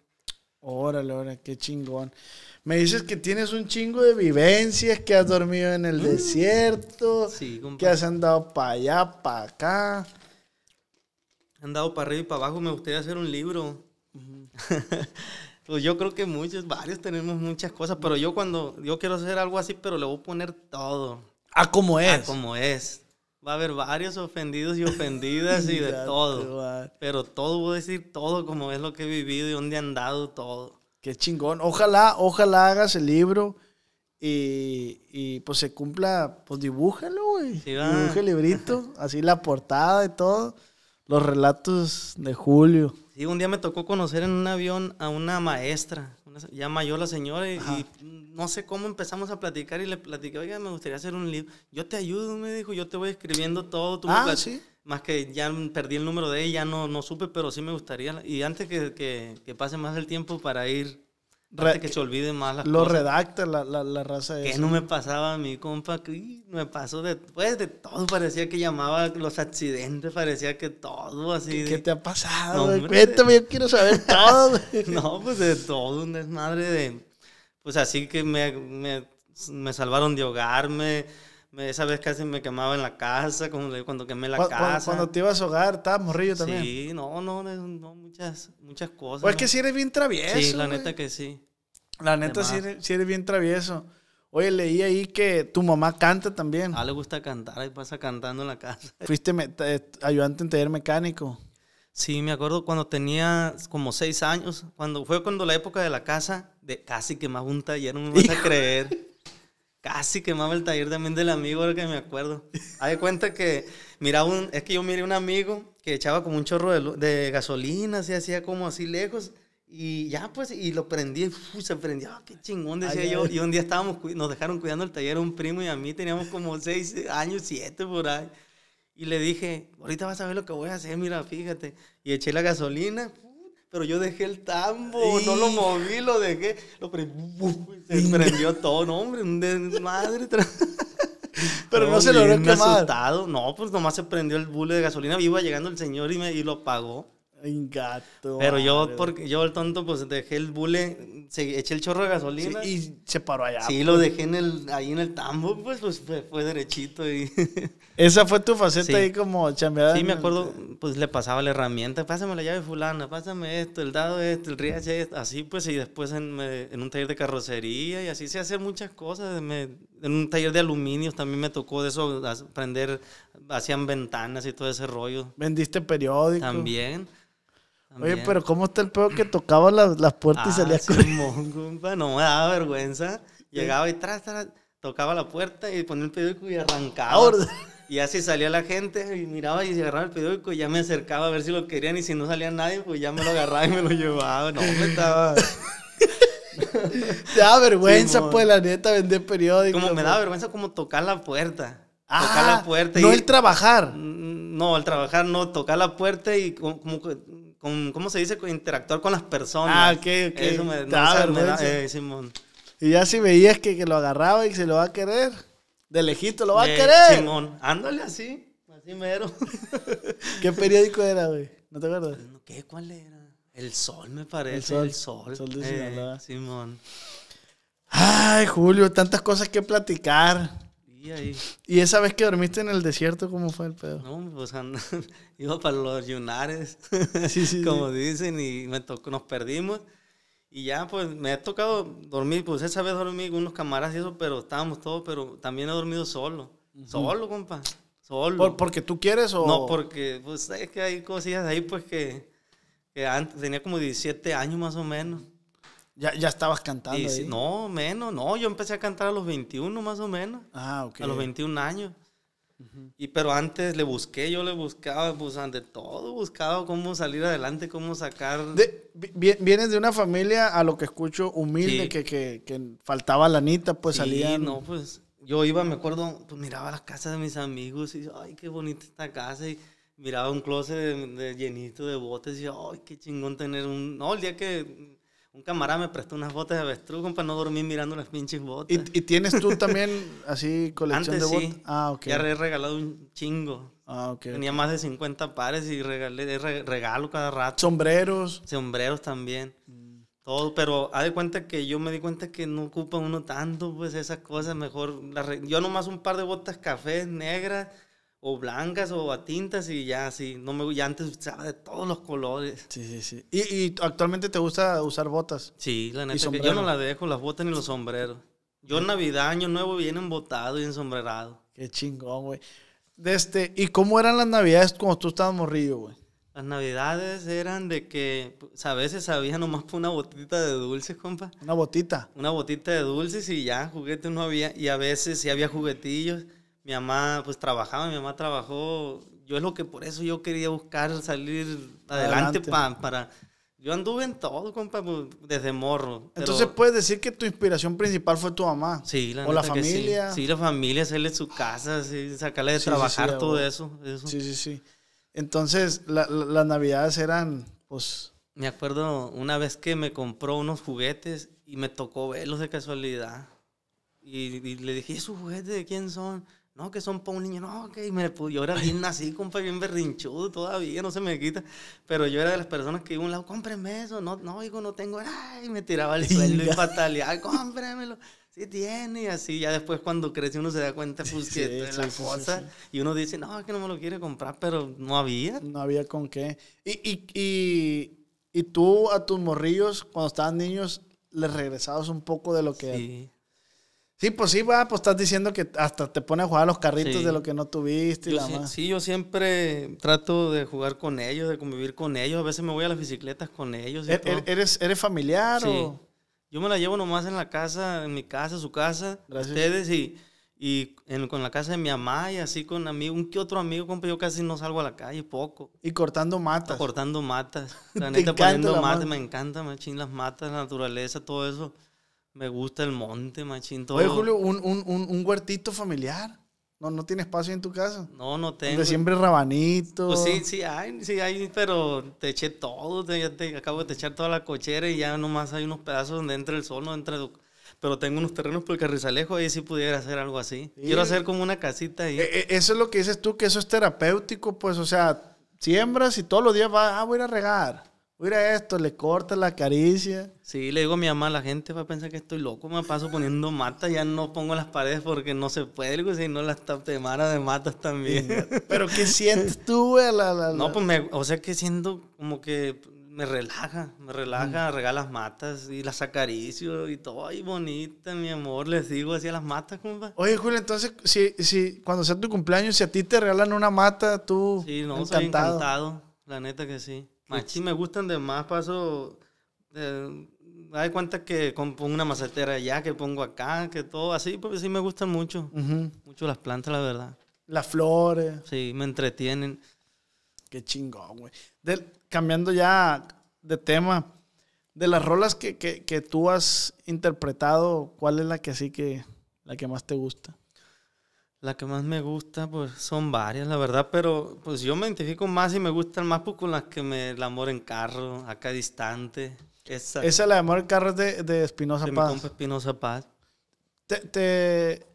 Órale, órale, qué chingón. Me dices que tienes un chingo de vivencias, que has dormido en el mm. desierto, sí, que has andado para allá, para acá. He andado para arriba y para abajo, me gustaría hacer un libro. Pues yo creo que muchos, varios tenemos muchas cosas, pero yo cuando yo quiero hacer algo así, pero le voy a poner todo. A como es. como es. Va a haber varios ofendidos y ofendidas y de todo. Pero todo, voy a decir todo como es lo que he vivido y donde he andado, todo. Qué chingón. Ojalá, ojalá hagas el libro y, pues se cumpla, pues dibújalo, güey. Sí, Dibuja el librito, así la portada y todo. Los relatos de Julio. Sí, un día me tocó conocer en un avión a una maestra, llama ya mayor la señora, y, no sé cómo empezamos a platicar y le platicé, oiga, me gustaría hacer un libro. Yo te ayudo, me dijo, yo te voy escribiendo todo. tu ah, Más que ya perdí el número de ella, no, no supe, pero sí me gustaría. Y antes que, que pase más el tiempo para ir que se olvide más lo redacta la, raza de Que no me pasaba a mi compa, que me pasó de, pues, de todo, parecía que llamaba los accidentes, parecía que todo así. ¿Qué, te ha pasado? No, yo quiero saber todo. no, pues de todo, un desmadre de, pues así que me, me salvaron de ahogarme, esa vez casi me quemaba en la casa, como cuando quemé la casa. Cuando te ibas a hogar, estabas morrillo también. Sí, no, no, no, muchas, muchas cosas. Pues es que si eres bien travieso. Sí, la neta que sí. La neta sí eres, bien travieso. Oye, leí ahí que tu mamá canta también. Ah, le gusta cantar, ahí pasa cantando en la casa. Fuiste ayudante en taller mecánico. Sí, me acuerdo cuando tenía como seis años, cuando fue cuando la época de la casa, de casi que más un taller, no me vas a creer casi quemaba el taller también del amigo, ahora que me acuerdo. Hay cuenta que miraba un, es que yo miré un amigo que echaba como un chorro de, gasolina, se hacía como así lejos. Y ya pues, y lo prendí, uf, se prendió. Ah, qué chingón, decía yo. Y un día estábamos, nos dejaron cuidando el taller un primo y a mí teníamos como seis años, siete por ahí. Y le dije, ahorita vas a ver lo que voy a hacer, mira, fíjate. Y eché la gasolina, pero yo dejé el tambo, no lo moví, lo dejé, lo prendí, se prendió todo, no, hombre, un desmadre. pero no, se logró quemar. no, pues nomás se prendió el bule de gasolina iba llegando el señor y, me, y lo pagó Gato. Pero yo, porque yo el tonto, pues dejé el bule, se, eché el chorro de gasolina. y se paró allá. Sí, pues. lo dejé en el, ahí en el tambo, pues, pues fue, derechito. Y... Esa fue tu faceta ahí como chambeada. Sí, me acuerdo, pues le pasaba la herramienta, pásame la llave fulana, pásame esto, el dado esto, el riache así pues, y después en, un taller de carrocería y así se hacen muchas cosas. en un taller de aluminio también me tocó de eso, aprender, hacían ventanas y todo ese rollo. ¿Vendiste periódicos? También. Oye, pero ¿cómo está el pedo que tocaba las puertas y ah, salía como No me daba vergüenza. Llegaba y tras, tocaba la puerta y ponía el periódico y arrancaba. Y así salía la gente y miraba y se agarraba el periódico y ya me acercaba a ver si lo querían y si no salía nadie, pues ya me lo agarraba y me lo llevaba. No, me estaba... Te daba vergüenza, pues, la neta, vender periódico. Como me daba vergüenza como tocar la puerta. Ah, tocar la puerta. No el trabajar. Mm, no, el trabajar no, tocar la puerta y como, como ¿cómo se dice? Interactuar con las personas. Ah, ok, ok. Eso me, da eh, Simón. Y ya si veías que, que, lo agarraba y se lo va a querer, de lejito lo va a eh, querer. Simón, ándale así, así mero. ¿Qué periódico era, güey? ¿No te acuerdas? ¿Qué? ¿Cuál era? El Sol, me parece. El Sol. El Sol, de eh, Simón. Ay, Julio, tantas cosas que platicar. Y esa vez que dormiste en el desierto, cómo fue el pedo? No, pues and... iba para los Yunares, como dicen, y nos perdimos. Y ya, pues me ha tocado dormir, pues esa vez dormí con unos camaradas y eso, pero estábamos todos, pero también he dormido solo. Solo, compa. Solo. ¿Por, ¿Porque tú quieres o.? No, porque, pues es que hay cosillas ahí, pues que, que antes, tenía como 17 años más o menos. Ya, ya estabas cantando. ahí. No, menos, no. Yo empecé a cantar a los 21 más o menos. Ah, ok. A los 21 años. Y pero antes le busqué, yo le buscaba, pues ante todo buscaba cómo salir adelante, cómo sacar. vienes de una familia a lo que escucho humilde, que, que, faltaba la nita, pues sí, salía. no, pues yo iba, me acuerdo, pues miraba las casas de mis amigos y ay, qué bonita esta casa. Y miraba un closet llenito de botes y ay, qué chingón tener un. No, el día que un camarada me prestó unas botas de avestruz, para no dormir mirando las pinches botas. ¿Y, y tienes tú también así colección de botas? Sí. Ah, ok. Ya he regalado un chingo. Ah, ok. Tenía más de 50 pares y regalé, regalo cada rato. Sombreros. Sombreros también. Mm. Todo, pero haz de cuenta que yo me di cuenta que no ocupa uno tanto, pues esas cosas, mejor. yo nomás un par de botas café negras o blancas o a tintas y ya así. No me, ya antes usaba de todos los colores. Sí, sí, sí. ¿Y, actualmente te gusta usar botas? Sí, la neta. yo no la dejo, las botas ni los sombreros. Yo en Navidad, Año Nuevo, bien embotado y ensombrerado. Qué chingón, güey. Este, ¿Y cómo eran las Navidades cuando tú estabas morrillo, güey? Las navidades eran de que pues, a veces había nomás una botita de dulces, compa. ¿Una botita? Una botita de dulces y ya, juguetes no había. Y a veces sí había juguetillos mi mamá pues trabajaba, mi mamá trabajó, yo es lo que por eso yo quería buscar salir adelante, para... Yo anduve en todo, compa, pues, desde morro. Entonces puedes decir que tu inspiración principal fue tu mamá. Sí, la O la familia. Sí. la familia, hacerle su casa, sacarle de trabajar, todo eso, Sí, sí, sí. Entonces, las navidades eran, pues... Me acuerdo una vez que me compró unos juguetes y me tocó verlos de casualidad. Y, y le dije, ¿esos juguetes de quién son? No, que son para un niño. No, que me yo era bien así, compa, bien berrinchudo todavía, no se me quita. Pero yo era de las personas que iba a un lado, cómprenme eso. No, no, hijo, no tengo. Ay, me tiraba el suelo y pataleaba, cómpremelo. Sí tiene, y así. Ya después cuando crece uno se da cuenta, pues, sí, la cosa. Y uno dice, no, es que no me lo quiere comprar, pero no había. No había con qué. Y, y, y tú a tus morrillos, cuando estaban niños, les regresabas un poco de lo que Sí, pues sí, va, pues estás diciendo que hasta te pone a jugar a los carritos de lo que no tuviste y la sí, más. sí, yo siempre trato de jugar con ellos, de convivir con ellos. A veces me voy a las bicicletas con ellos. Y ¿E-, todo. ¿Eres, ¿Eres familiar sí. Yo me la llevo nomás en la casa, en mi casa, su casa, ustedes y, y con la casa de mi mamá y así con amigo, un que otro amigo, compa, yo casi no salgo a la calle, poco. Y cortando matas. Cortando matas. La neta, poniendo matas, me encanta, me chingan las matas, la naturaleza, todo eso. Me gusta el monte, machín. Oye, Julio, un, un, huertito familiar. No, no tiene espacio en tu casa. No, no tengo. Donde siempre rabanito. Pues sí, sí hay, sí hay, pero te eché todo, te, acabo de echar toda la cochera y ya nomás hay unos pedazos donde entra el sol, no entra pero tengo unos terrenos por el carrizalejo, ahí sí pudiera hacer algo así. Quiero hacer como una casita ahí. E, e, eso es lo que dices tú, que eso es terapéutico, pues, o sea, siembras y todos los días vas, a ah, voy a regar. Mira esto, le corta la caricia. Sí, le digo a mi mamá, la gente va a pensar que estoy loco, me paso poniendo mata, ya no pongo las paredes porque no se puede, digo, si no las temara de matas también. Pero ¿qué sientes tú, güey? no, pues o sea que siento como que me relaja, me relaja, mm. regala las matas y las acaricio y todo. Ay, bonita, mi amor, les digo así a las matas, compa. Oye, Julio, entonces, si, si cuando sea tu cumpleaños, si a ti te regalan una mata, tú. Sí, no, encantado. encantado, la neta que sí. Sí, me gustan de más paso. hay cuenta que pongo una macetera allá, que pongo acá, que todo así, porque sí me gustan mucho. Mucho las plantas, la verdad. Las flores. Sí, me entretienen. Qué chingón, güey. Cambiando ya de tema, de las rolas que, que, que, tú has interpretado, ¿cuál es la que así que, la que más te gusta? La que más me gusta, pues son varias, la verdad, pero pues yo me identifico más y me gustan más pues, con las que me el amor en carro, acá distante. Esa, Esa la de amor en carro de, de Espinosa Paz. me Espinosa Paz. Te, te,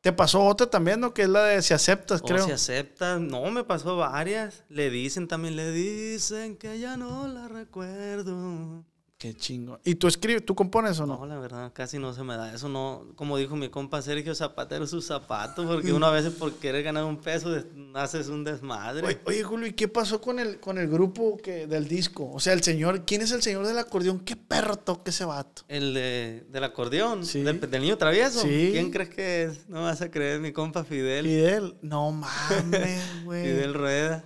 te, pasó otra también, ¿no? Que es la de si aceptas, oh, creo. Si aceptas, no, me pasó varias. Le dicen también, le dicen que ya no la recuerdo. Qué chingo. ¿Y tú escribes, tú compones o no? No, la verdad, casi no se me da. Eso no, como dijo mi compa Sergio Zapatero, sus zapatos, porque una veces por querer ganar un peso haces un desmadre. Oye, Julio, ¿y qué pasó con el, con el grupo que, del disco? O sea, el señor, ¿quién es el señor del acordeón? ¿Qué perro toca ese vato? El del acordeón, del, niño travieso. ¿Quién crees que es? No vas a creer, mi compa Fidel. Fidel, no mames, güey. Fidel Rueda.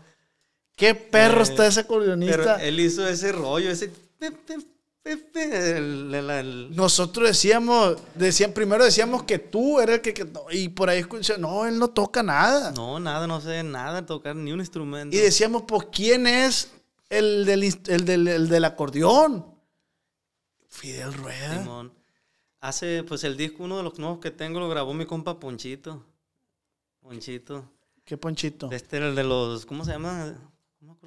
¿Qué perro eh, está ese acordeonista? él hizo ese rollo, ese el, Nosotros decíamos, decían, primero decíamos que tú eres el que, y por ahí escuché, no, él no toca nada. No, nada, no sé nada tocar ni un instrumento. Y decíamos, pues, ¿quién es el del, del acordeón? Fidel Rueda. Hace, pues, el disco, uno de los nuevos que tengo, lo grabó mi compa Ponchito. Ponchito. ¿Qué Ponchito? Este el de los, ¿cómo se llama?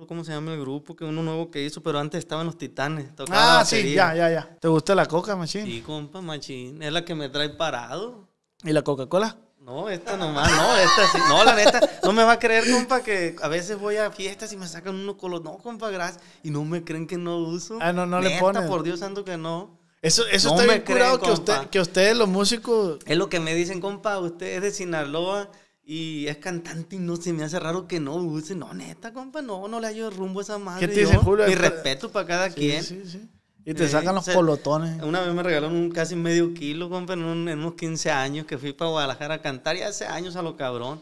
cómo se llama el grupo, que uno nuevo que hizo, pero antes estaban los Titanes. ah, sí, ya, ya, ya. ¿Te gusta la coca, machín? Sí, compa, machín. Es la que me trae parado. ¿Y la Coca-Cola? No, esta nomás, no, esta sí. No, la neta, no me va a creer, compa, que a veces voy a fiestas y me sacan uno color. No, compa, gracias. Y no me creen que no uso. Ah, no, no le ponen. por Dios santo que no. Eso, eso está bien curado que, usted, que ustedes, los músicos. Es lo que me dicen, compa, usted es de Sinaloa y es cantante y no se me hace raro que no use. No, neta, compa, no, no le hallo rumbo a esa madre. Mi respeto para cada quien. Y te eh, sacan los colotones. Una vez me regalaron un, casi medio kilo, compa, en, unos 15 años que fui para Guadalajara a cantar. Y hace años a lo cabrón.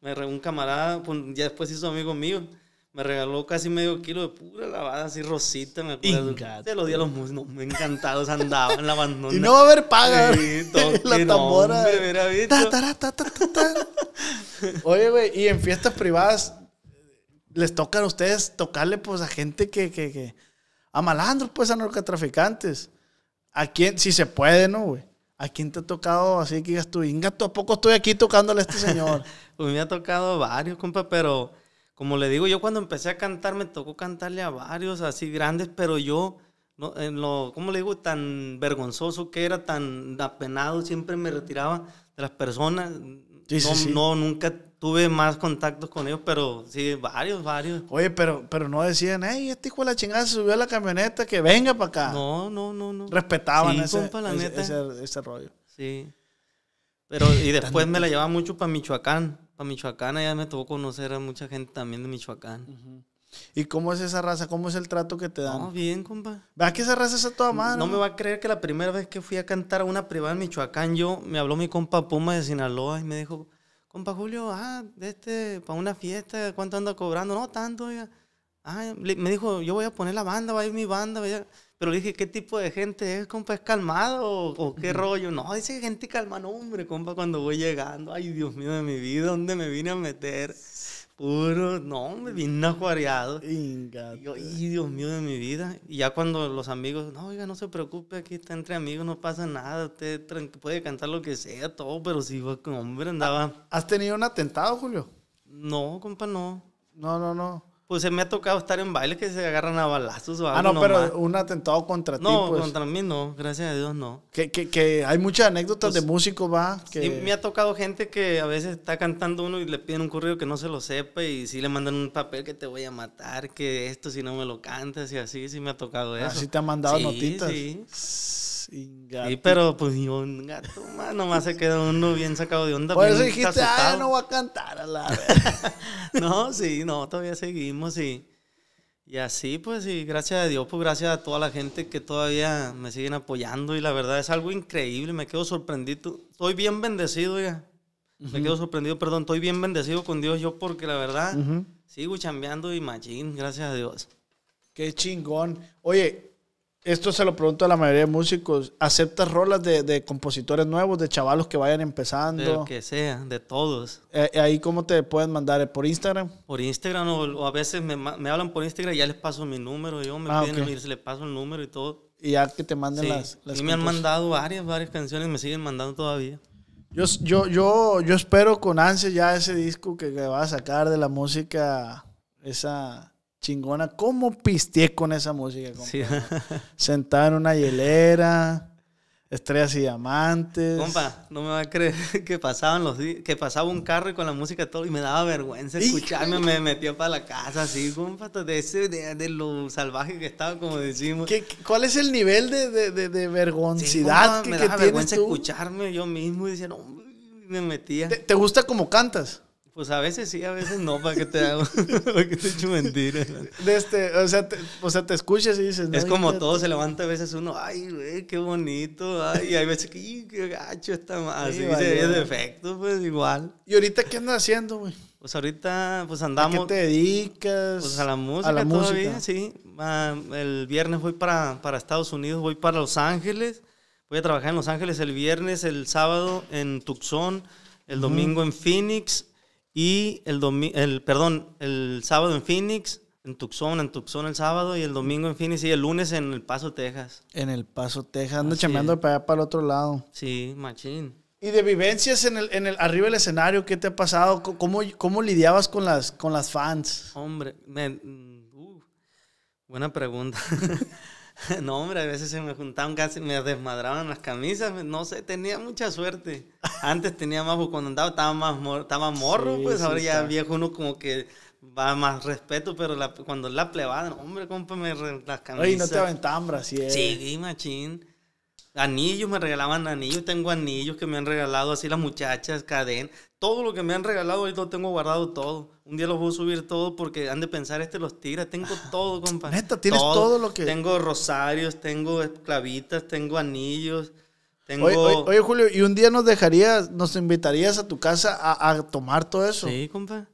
Me regaló un camarada, pues, ya después hizo amigo mío me regaló casi medio kilo de pura lavada así rosita, me acuerdo. Se lo di a los músicos, me encantados andaban lavando. Y no va a haber paga. la tambora. Oye, güey, y en fiestas privadas les tocan a ustedes tocarle pues a gente que, que, que a malandros, pues a narcotraficantes. A quién, si se puede, ¿no, güey? ¿A quién te ha tocado así que digas tú, inga, ¿a poco estoy aquí tocándole a este señor? pues me ha tocado varios, compa, pero como le digo, yo cuando empecé a cantar me tocó cantarle a varios así grandes, pero yo, no, en lo, ¿cómo le digo? Tan vergonzoso que era, tan apenado, siempre me retiraba de las personas. no, nunca tuve más contactos con ellos, pero sí, varios, varios. Oye, pero, pero no decían, hey, este hijo de la chingada subió a la camioneta, que venga para acá. No, no, no, no. Respetaban ese, rollo. Sí. Pero, y después me la llevaba mucho para Michoacán para Michoacán, allá me tocó conocer a mucha gente también de Michoacán. ¿Y cómo es esa raza? ¿Cómo es el trato que te dan? No, bien, compa. ¿Va que esa raza es toda madre? No, me va a creer que la primera vez que fui a cantar a una privada en Michoacán, yo, me habló mi compa Puma de Sinaloa y me dijo, compa Julio, ah, de este, para una fiesta, ¿cuánto anda cobrando? No, tanto, oiga. Ah, me dijo, yo voy a poner la banda, va a ir mi banda, vaya. A pero dije, ¿qué tipo de gente es, compa? ¿Es calmado o, qué rollo? No, dice gente calma, no, hombre, compa, cuando voy llegando, ay, Dios mío de mi vida, ¿dónde me vine a meter? Puro, no, me vine acuareado. Y yo, ay, Dios mío de mi vida. Y ya cuando los amigos, no, oiga, no se preocupe, aquí está entre amigos, no pasa nada, usted puede cantar lo que sea, todo, pero sí, pues, hombre, andaba. ¿Has tenido un atentado, Julio? No, compa, no. No, no, no. Pues se me ha tocado estar en baile que se agarran a balazos o ah, algo. Ah, no, pero un atentado contra ti. No, pues. contra mí no, gracias a Dios no. Que, que, hay muchas anécdotas pues de músicos, va. Que... me ha tocado gente que a veces está cantando uno y le piden un corrido que no se lo sepa y sí le mandan un papel que te voy a matar, que esto si no me lo cantas y así, sí me ha tocado ah, eso. Así te han mandado sí, notitas. Sí y pero pues yo, un gato, nomás se quedó uno bien sacado de onda. Por eso dijiste, ah, no voy a cantar a la No, sí, no, todavía seguimos y, y así, pues, y gracias a Dios, pues gracias a toda la gente que todavía me siguen apoyando y la verdad es algo increíble, me quedo sorprendido. Estoy bien bendecido, ya. Me quedo sorprendido, perdón, estoy bien bendecido con Dios yo porque la verdad sigo chambeando y machín, gracias a Dios. Qué chingón. Oye, esto se lo pregunto a la mayoría de músicos, ¿aceptas rolas de, compositores nuevos, de chavalos que vayan empezando? De lo que sea, de todos. Eh, eh, ¿Ahí cómo te pueden mandar? Eh, ¿Por Instagram? Por Instagram, o, a veces me, hablan por Instagram y ya les paso mi número, yo me ah, piden okay. y les paso el número y todo. Y ya que te manden las, las... Y me han mandado varias, varias canciones, me siguen mandando todavía. Yo, yo, yo, yo espero con ansia ya ese disco que, que va a sacar de la música, esa chingona. ¿Cómo pisteé con esa música? sentada en una hielera, estrellas y diamantes. Compa, no me va a creer que pasaban los que pasaba un carro con la música todo y me daba vergüenza escucharme, me metía para la casa así, compa, de, ese, de, lo salvaje que estaba, como decimos. ¿Cuál es el nivel de, de, de que, me daba vergüenza escucharme yo mismo y decía, no, me metía. ¿Te, gusta cómo cantas? Pues a veces sí, a veces no, ¿para qué te hago? ¿Para qué te echo mentiras? De este, o, sea, te, o sea, te escuchas y dices... es como todo, se levanta a veces uno, ay, güey, qué bonito, ay, y hay veces que, qué gacho está más! sí, así, ve defecto, pues igual. ¿Y ahorita qué andas haciendo, güey? Pues ahorita, pues andamos... ¿A qué te dedicas? Pues a la música a la todavía, música. sí. Ah, el viernes voy para, para Estados Unidos, voy para Los Ángeles, voy a trabajar en Los Ángeles el viernes, el sábado en Tucson, el domingo en Phoenix y el, el, perdón, el sábado en Phoenix, en Tucson, en Tucson el sábado y el domingo en Phoenix y el lunes en El Paso, Texas. En El Paso, Texas, ando chameando para allá, para el otro lado. Sí, machín. Y de vivencias en el, en el arriba del escenario, ¿qué te ha pasado? ¿Cómo, cómo lidiabas con las, con las fans? Hombre, me, uh, buena pregunta. No, hombre, a veces se me juntaban casi, me desmadraban las camisas, no sé, tenía mucha suerte. Antes tenía más, cuando andaba estaba más, estaba morro, pues ahora ya viejo uno como que va más respeto, pero cuando la plebada, no, hombre, compa, las camisas. Ay, no te aventaban brasier. Sí, machín. Anillos, me regalaban anillos, tengo anillos que me han regalado así las muchachas, cadena, todo lo que me han regalado ahí lo tengo guardado todo un día los voy a subir todo porque han de pensar, este los tira. Tengo ah, todo, compa. Neta, tienes todo, lo que. Tengo rosarios, tengo esclavitas, tengo anillos. Tengo... Oye, Julio, ¿y un día nos dejarías, nos invitarías a tu casa a, tomar todo eso? Sí, compa.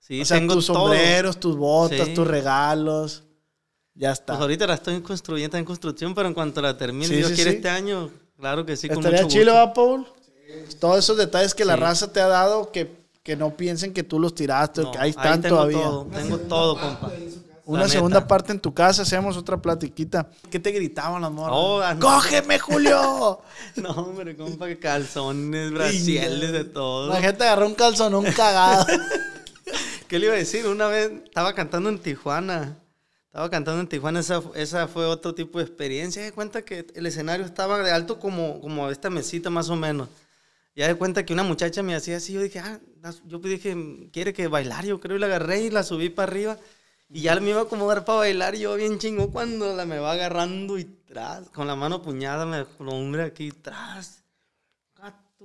Sí, tengo tus sombreros, tus botas, tus regalos. Ya está. Pues ahorita la estoy construyendo, está en construcción, pero en cuanto la termine, yo Dios quiere este año, claro que sí. Estaría con mucho gusto. chilo, Paul? Todos esos detalles que la raza te ha dado que que no piensen que tú los tiraste, que ahí están Todo, tengo todo, compa. Una segunda parte en tu casa, hacemos otra platiquita. ¿Qué te gritaban, amor? Oh, ¡Cógeme, Julio! no, hombre, compa, calzones, brasiles, de todo. La gente agarró un calzón, un cagado. ¿Qué le iba a decir? Una vez estaba cantando en Tijuana. Estaba cantando en Tijuana, esa, esa fue otro tipo de experiencia. De cuenta que el escenario estaba de alto como, como esta mesita más o menos ya de cuenta que una muchacha me hacía así, yo dije, ah, yo dije, mm, quiere que bailar, yo creo, y la agarré y la subí para arriba. Y ya me iba a acomodar para bailar, yo bien chingo cuando la me va agarrando y tras, con la mano puñada, me hombre aquí, tras.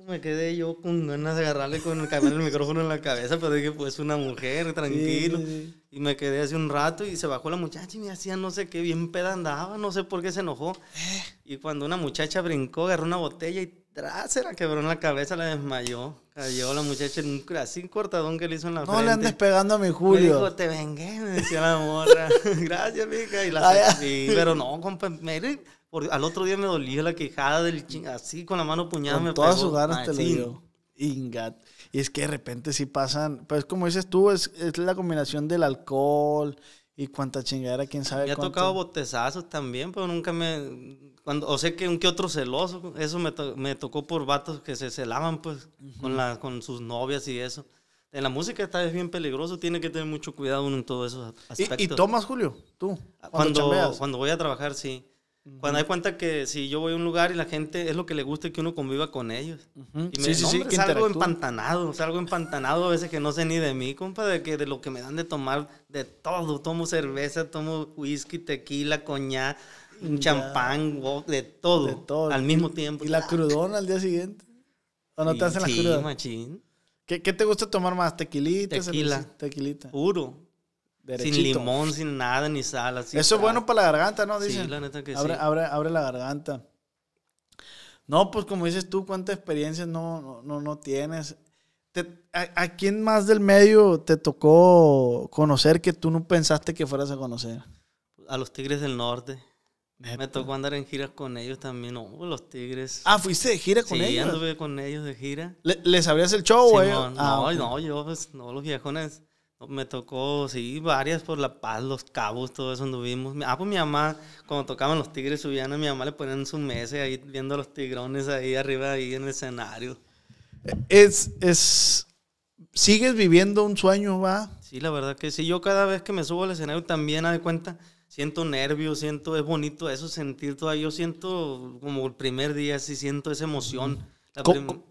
me quedé yo con ganas de agarrarle con el, el micrófono en la cabeza, pero dije, pues una mujer, tranquilo. Y me quedé hace un rato y se bajó la muchacha y me hacía no sé qué, bien peda andaba, no sé por qué se enojó. Eh. Y cuando una muchacha brincó, agarró una botella y trasera la quebró en la cabeza, la desmayó. Cayó la muchacha en un así cortadón que le hizo en la frente. No le andes pegando a mi Julio. te vengué, me decía la morra. Gracias, mija. Y la sí, pero no, compa, al otro día me dolía la quejada del ching, así con la mano puñada me todas sus ganas ah, te lo dio. Ingat. Y es que de repente sí pasan, pues como dices tú, es, la combinación del alcohol y cuánta chingadera, quién sabe Me ha tocado botezazos también, pero nunca me cuando, o sé que un que otro celoso, eso me, me tocó por vatos que se celaban, pues, con, la, con sus novias y eso. En la música está bien peligroso, tiene que tener mucho cuidado uno en todos esos aspectos. ¿Y, y tomas, Julio? ¿Tú? Ah, cuando, cuando, voy a trabajar, sí. Cuando hay cuenta que si yo voy a un lugar y la gente es lo que le gusta que uno conviva con ellos. Y me sí, sí, sí, algo empantanado, algo empantanado a veces que no sé ni de mí, compa, de que de lo que me dan de tomar de todo, tomo cerveza, tomo whisky, tequila, coñac, un champán, de todo, de todo. Al mismo tiempo. ¿Y la crudona al día siguiente? ¿O no te hacen la sí, ¿Qué, te gusta tomar más? ¿Tequilita? Tequila. Tequilita. Puro. Sin limón, sin nada, ni sal. Eso es bueno para la garganta, ¿no? Dicen. Sí, la neta que abre, sí. Abre, la garganta. No, pues como dices tú, cuántas experiencias no, no, tienes. a, quién más del medio te tocó conocer que tú no pensaste que fueras a conocer? A los Tigres del Norte. Me tocó andar en giras con ellos también, no, los Tigres. Ah, fuiste de gira con ellos. Sí, anduve con ellos de gira. ¿Les abrías el show, güey? Ah, no, no, yo, pues, no, los viejones. Me tocó, sí, varias por La Paz, Los Cabos, todo eso anduvimos. Ah, pues mi mamá, cuando tocaban los tigres subían a mi mamá le ponían su mesa ahí viendo a los tigrones ahí arriba, ahí en el escenario. Es, es, sigues viviendo un sueño, va. Sí, la verdad que sí. Yo cada vez que me subo al escenario también, a de cuenta, siento nervios, siento, es bonito eso sentir todo. yo siento como el primer día, sí siento esa emoción.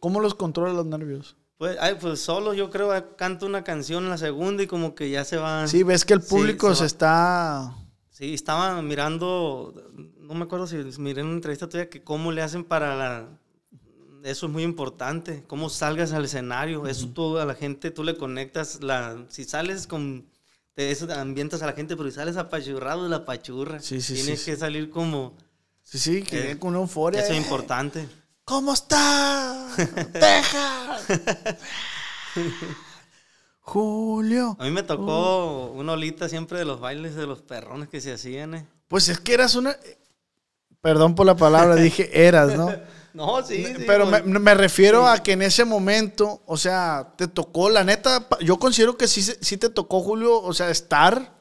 ¿Cómo, los controla los nervios? Pues, pues solo yo creo, ah, canto una canción la segunda y como que ya se van. Sí, ves que el público se, está... Sí, estaba mirando, no me acuerdo si miré en una entrevista tuya que cómo le hacen para la... Eso es muy importante, cómo salgas al escenario, eso tú a la gente, tú le conectas, la, si sales con eso ambientas a la gente, pero sales apachurrado de la pachurra. Sí, Tienes que salir como. Sí, sí, que eh, con una euforia. Eso es importante. ¿Cómo está? ¡Texas! Julio. A mí me tocó una olita siempre de los bailes de los perrones que se hacían. Eh. Pues es que eras una. Eh, perdón por la palabra, dije eras, ¿no? No, sí. pero me, refiero a que en ese momento, o sea, te tocó, la neta, yo considero que sí, sí te tocó, Julio, o sea, estar.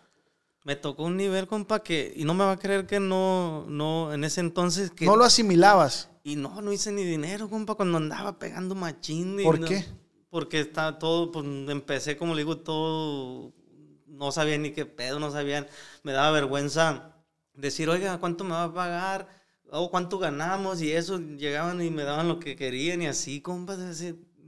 Me tocó un nivel, compa, que. Y no me va a creer que no. no En ese entonces. Que, no lo asimilabas. Y no, no hice ni dinero, compa, cuando andaba pegando machín. Y ¿Por qué? Porque está todo. Pues empecé, como le digo, todo. No sabía ni qué pedo, no sabía. Me daba vergüenza decir, oiga, ¿cuánto me va a pagar? oh, cuánto ganamos y eso, llegaban y me daban lo que querían y así, compas,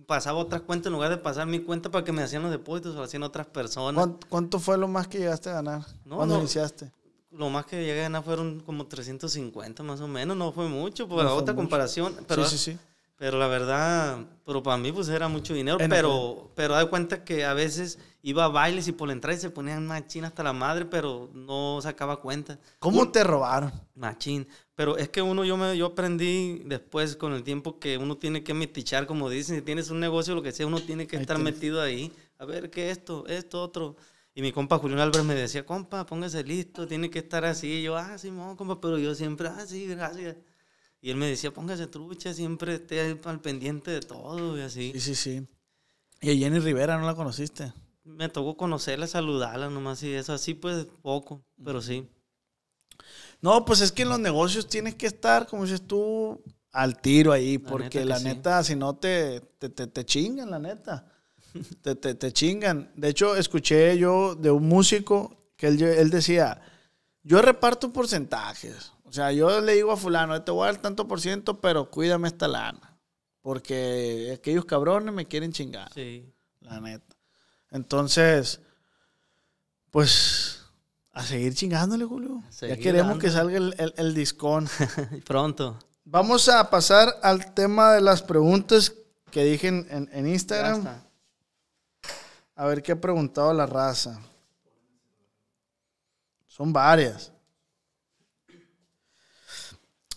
pasaba otras cuentas en lugar de pasar mi cuenta para que me hacían los depósitos o hacían otras personas. ¿Cuánto fue lo más que llegaste a ganar no, cuando iniciaste? Lo más que llegué a ganar fueron como 350 más o menos, no fue mucho, por pues, otra comparación. Pero, sí, sí, sí. Pero la verdad, pero para mí pues era mucho dinero, pero, pero da cuenta que a veces iba a bailes y por la entrada y se ponían machín hasta la madre, pero no sacaba cuenta. ¿Cómo te robaron? Machín. Pero es que uno, yo, me, yo aprendí después con el tiempo que uno tiene que metichar, como dicen, si tienes un negocio, lo que sea, uno tiene que estar metido ahí. A ver, ¿qué esto? Esto, otro. Y mi compa Julián Álvarez me decía, compa, póngase listo, tiene que estar así. Y yo, ah, sí, no, compa, pero yo siempre, ah, sí, gracias. Y él me decía, póngase trucha, siempre esté al pendiente de todo y así. Sí, sí, sí. ¿Y a Jenny Rivera no la conociste? Me tocó conocerla, saludarla nomás y eso, así pues poco, pero sí. No, pues es que en los negocios tienes que estar, como dices tú, al tiro ahí, porque la neta, si no te, te, te, te chingan, la neta. te, te, te, chingan. De hecho, escuché yo de un músico que él, él decía, yo reparto porcentajes. O sea, yo le digo a fulano, te voy a dar tanto por ciento, pero cuídame esta lana. Porque aquellos cabrones me quieren chingar. Sí. La neta. Entonces, pues a seguir chingándole, Julio. Ya queremos que salga el, el, el discón. Pronto. Vamos a pasar al tema de las preguntas que dije en, Instagram. A ver qué ha preguntado la raza. Son varias.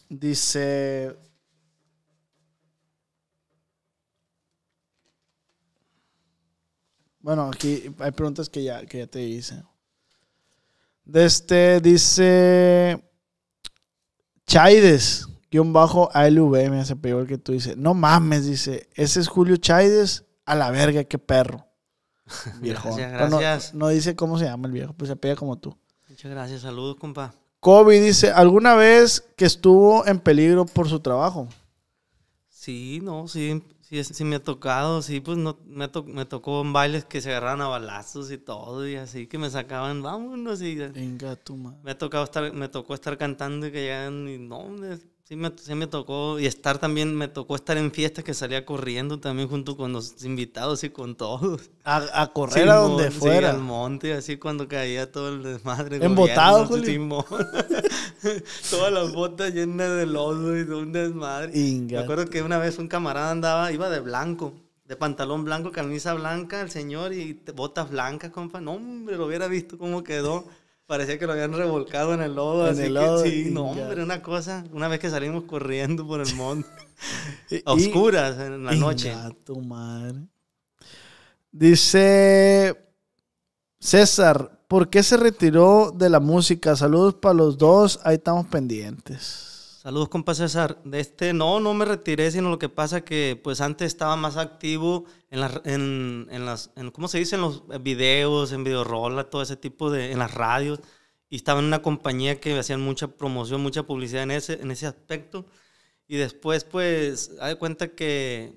Dice. Bueno, aquí hay preguntas que ya, que ya te hice. De este dice Chaides, guión bajo ALVM, hace pegó el que tú dice, No mames, dice. Ese es Julio Chaides. A la verga, qué perro. Viejo. No, dice cómo se llama el viejo, pues se pega como tú. Muchas gracias, saludos, compa. Kobe dice, ¿alguna vez que estuvo en peligro por su trabajo? Sí, no, sí, Sí, sí me ha tocado, sí, pues no, me, tocó en bailes que se agarraban a balazos y todo, y así que me sacaban, vámonos y... Venga, tú, Me, ha tocado estar, me tocó estar cantando y que llegan y no, sí me, tocó, y estar también, me tocó estar en fiestas que salía corriendo también junto con los invitados y con todos. A, correr a donde fuera. Sí, al monte, así cuando caía todo el desmadre. Embotado, Todas las botas llenas de lodo y de un desmadre. Me acuerdo que una vez un camarada andaba, iba de blanco. De pantalón blanco, camisa blanca, el señor, y botas blancas, compa. No, hombre, lo hubiera visto cómo quedó. Parecía que lo habían revolcado en el lodo. no, hombre, una cosa. Una vez que salimos corriendo por el monte. oscuras en la noche. tu madre. Dice César, ¿por qué se retiró de la música? Saludos para los dos, ahí estamos pendientes. Saludos, compa César. De este, no, no me retiré, sino lo que pasa que pues antes estaba más activo en, en, en las, ¿cómo se dice? En los videos, en videorola, todo ese tipo de, en las radios. Y estaba en una compañía que hacían mucha promoción, mucha publicidad en ese, en ese aspecto. Y después, pues, haz de cuenta que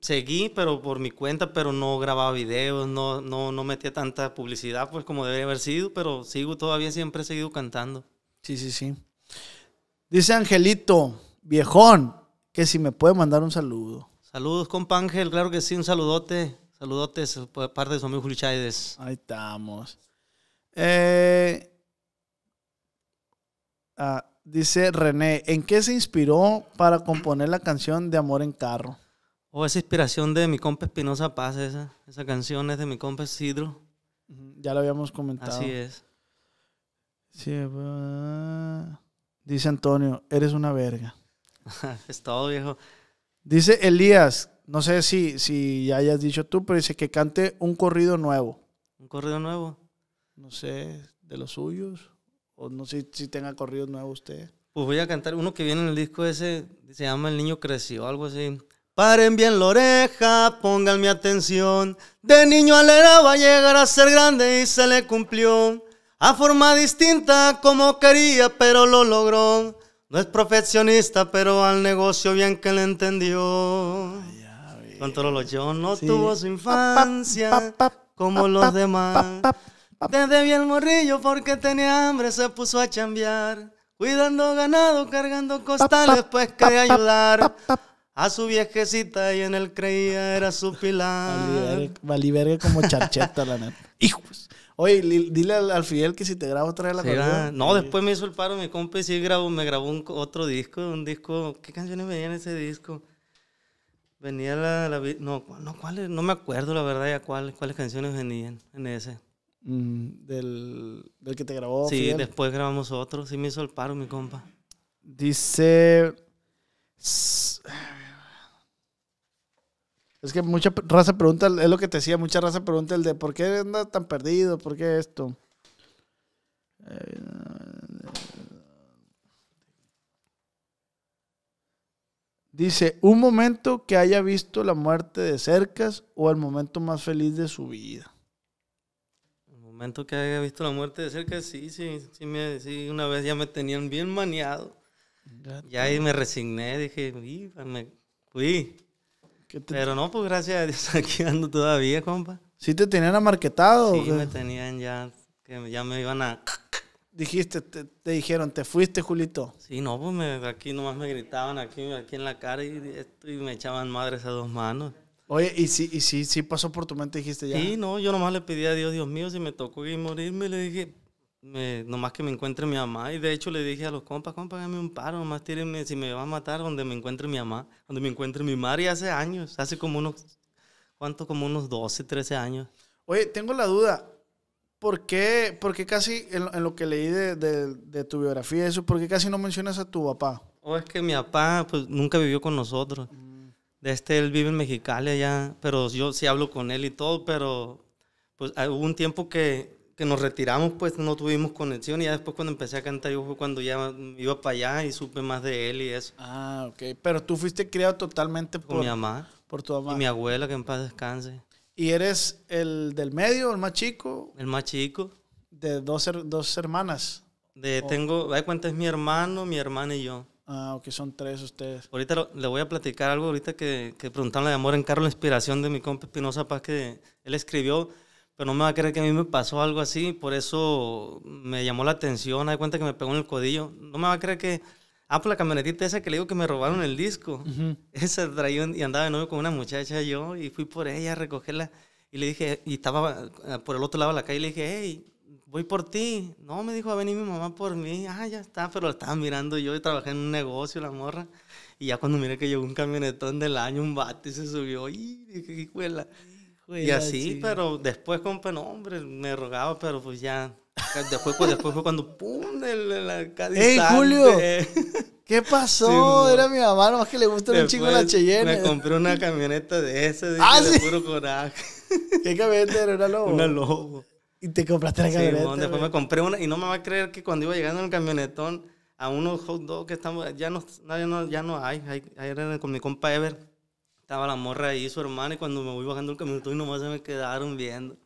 seguí, pero por mi cuenta, pero no grababa videos, no, no, no metía tanta publicidad, pues, como debería haber sido, pero sigo todavía, siempre he seguido cantando. Sí, sí, sí. Dice Angelito, viejón, que si me puede mandar un saludo. Saludos, compa Ángel, claro que sí, un saludote. Saludotes por pues, parte de su amigo Julio Chávez. Ahí estamos. Eh, ah, dice René, ¿en qué se inspiró para componer la canción de Amor en Carro? o oh, esa inspiración de mi compa Espinosa Paz, esa, canción es de mi compa Cidro. Ya lo habíamos comentado. Así es. Sí, va. Dice Antonio, eres una verga. es todo, viejo. Dice Elías, no sé si, si ya hayas dicho tú, pero dice que cante un corrido nuevo. ¿Un corrido nuevo? No sé, de los suyos. O no sé si tenga corridos nuevo usted. Pues voy a cantar uno que viene en el disco ese, se llama El Niño Creció, algo así. Paren bien la oreja, pongan mi atención. De niño al va a llegar a ser grande y se le cumplió a forma distinta como quería, pero lo logró. No es profesionista, pero al negocio bien que le entendió. Controlo yo, no tuvo su infancia como los demás. Desde bien morrillo porque tenía hambre se puso a chambear. Cuidando ganado, cargando costales, pues quería ayudar. A su viejecita y en él creía era su pilar. Valiverga, como charcheta, la neta. Hijos. Pues. Oye, dile al, Fidel que si te grabo vez la sí, No, después me hizo el paro mi compa y sí grabó, me grabó otro disco, un disco. ¿Qué canciones venían en ese disco? Venía la, no, no, no me acuerdo la verdad ya cuál, cuáles canciones venían en ese. Mm, del, del, que te grabó. Sí, después grabamos otro. Sí me hizo el paro mi compa. Dice es que mucha raza pregunta, es lo que te decía, mucha raza pregunta el de por qué andas tan perdido, por qué esto. Dice, un momento que haya visto la muerte de cercas o el momento más feliz de su vida. El momento que haya visto la muerte de cerca, sí, sí, sí, sí una vez ya me tenían bien maniado. Ya ahí me resigné, dije, me fui. Pero no, pues gracias a Dios aquí ando todavía, compa. ¿Sí te tenían amarquetado? Sí, me tenían ya, que ya me iban a... Dijiste, te, dijeron, te fuiste, Julito. Sí, no, pues aquí nomás me gritaban aquí, aquí en la cara y, me echaban madres a dos manos. Oye, ¿y sí, si, y si, pasó por tu mente, dijiste ya? Sí, no, yo nomás le pedí a Dios, Dios mío, si me tocó morirme, le dije, nomás que me encuentre mi mamá. Y de hecho le dije a los compas, compas, un paro, nomás tírenme si me va a matar donde me encuentre mi mamá, donde me encuentre mi madre. hace años, hace como unos, ¿cuánto? Como unos 12, 13 años. Oye, tengo la duda. ¿Por qué, por qué casi, en, lo que leí de, tu biografía, eso, por qué casi no mencionas a tu papá? O oh, es que mi papá pues, nunca vivió con nosotros. Mm. De este, él vive en Mexicali allá, pero yo sí hablo con él y todo, pero pues hubo un tiempo que que nos retiramos, pues no tuvimos conexión. Y ya después cuando empecé a cantar, yo fue cuando ya iba para allá y supe más de él y eso. Ah, ok. Pero tú fuiste criado totalmente por, por mi mamá. Por tu mamá. Y mi abuela, que en paz descanse. ¿Y eres el del medio, el más chico? El más chico. De dos, dos hermanas. De, oh. Tengo, da cuenta, es mi hermano, mi hermana y yo. Ah, ok, son tres ustedes. Ahorita le voy a platicar algo ahorita que, que la de amor en carro, la inspiración de mi compa Espinosa Paz, que él escribió pero no me va a creer que a mí me pasó algo así, por eso me llamó la atención, hay cuenta que me pegó en el codillo, no me va a creer que, ah, pues la camionetita esa que le digo que me robaron el disco, uh traía y andaba de novio con una muchacha yo y fui por ella a recogerla y le dije, y estaba ah, por el otro lado de la calle y le dije, hey, voy por ti, no, me dijo, a venir mi mamá por mí, ah, ya está, pero la estaba mirando yo y trabajé en un negocio, la morra. Y ya cuando miré que llegó un camionetón del año, un bate se subió. ¡Y qué hijuela! Y así, pero después, compa, no, hombre, me rogaba, pero pues ya. Después, pues, después fue cuando, ¡pum! El, la ¡Ey, Julio! ¿Qué pasó? Era mi mamá, nomás que le gustan un chingo las Cheyenne. Me compré una camioneta de ese de, ah, puro coraje. ¿Qué camioneta era? ¿Una Lobo? Una Lobo. ¿Y te compraste la camioneta? Sí, después me compré una, y no me va a creer que cuando iba llegando en el camionetón, a unos hot dogs que estamos, ya no, ya no, ya no hay, hay, era con mi compa Ever estaba la morra ahí, su hermana, y cuando me voy bajando el camino, y nomás se me quedaron viendo.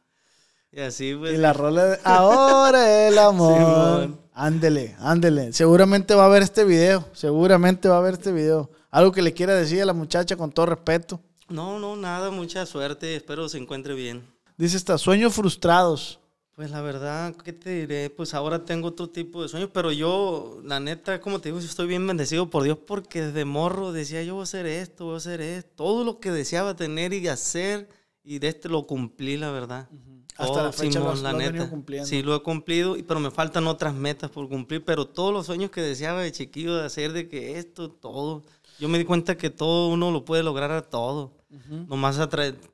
Y así, pues. Y la rola de Ahora el amor. Sí, ándele, ándele. Seguramente va a ver este video. Seguramente va a ver este video. Algo que le quiera decir a la muchacha con todo respeto. No, no, nada, mucha suerte. Espero se encuentre bien. Dice esta, sueños frustrados. Pues la verdad, ¿qué te diré? Pues ahora tengo otro tipo de sueños, pero yo, la neta, como te digo, estoy bien bendecido por Dios porque desde morro decía yo voy a hacer esto, voy a hacer esto. Todo lo que deseaba tener y hacer, y de este lo cumplí, la verdad. Hasta oh, la fecha lo neta. Sí, lo he cumplido, pero me faltan otras metas por cumplir, pero todos los sueños que deseaba de chiquillo de hacer, de que esto, todo. Yo me di cuenta que todo uno lo puede lograr a todo. Nomás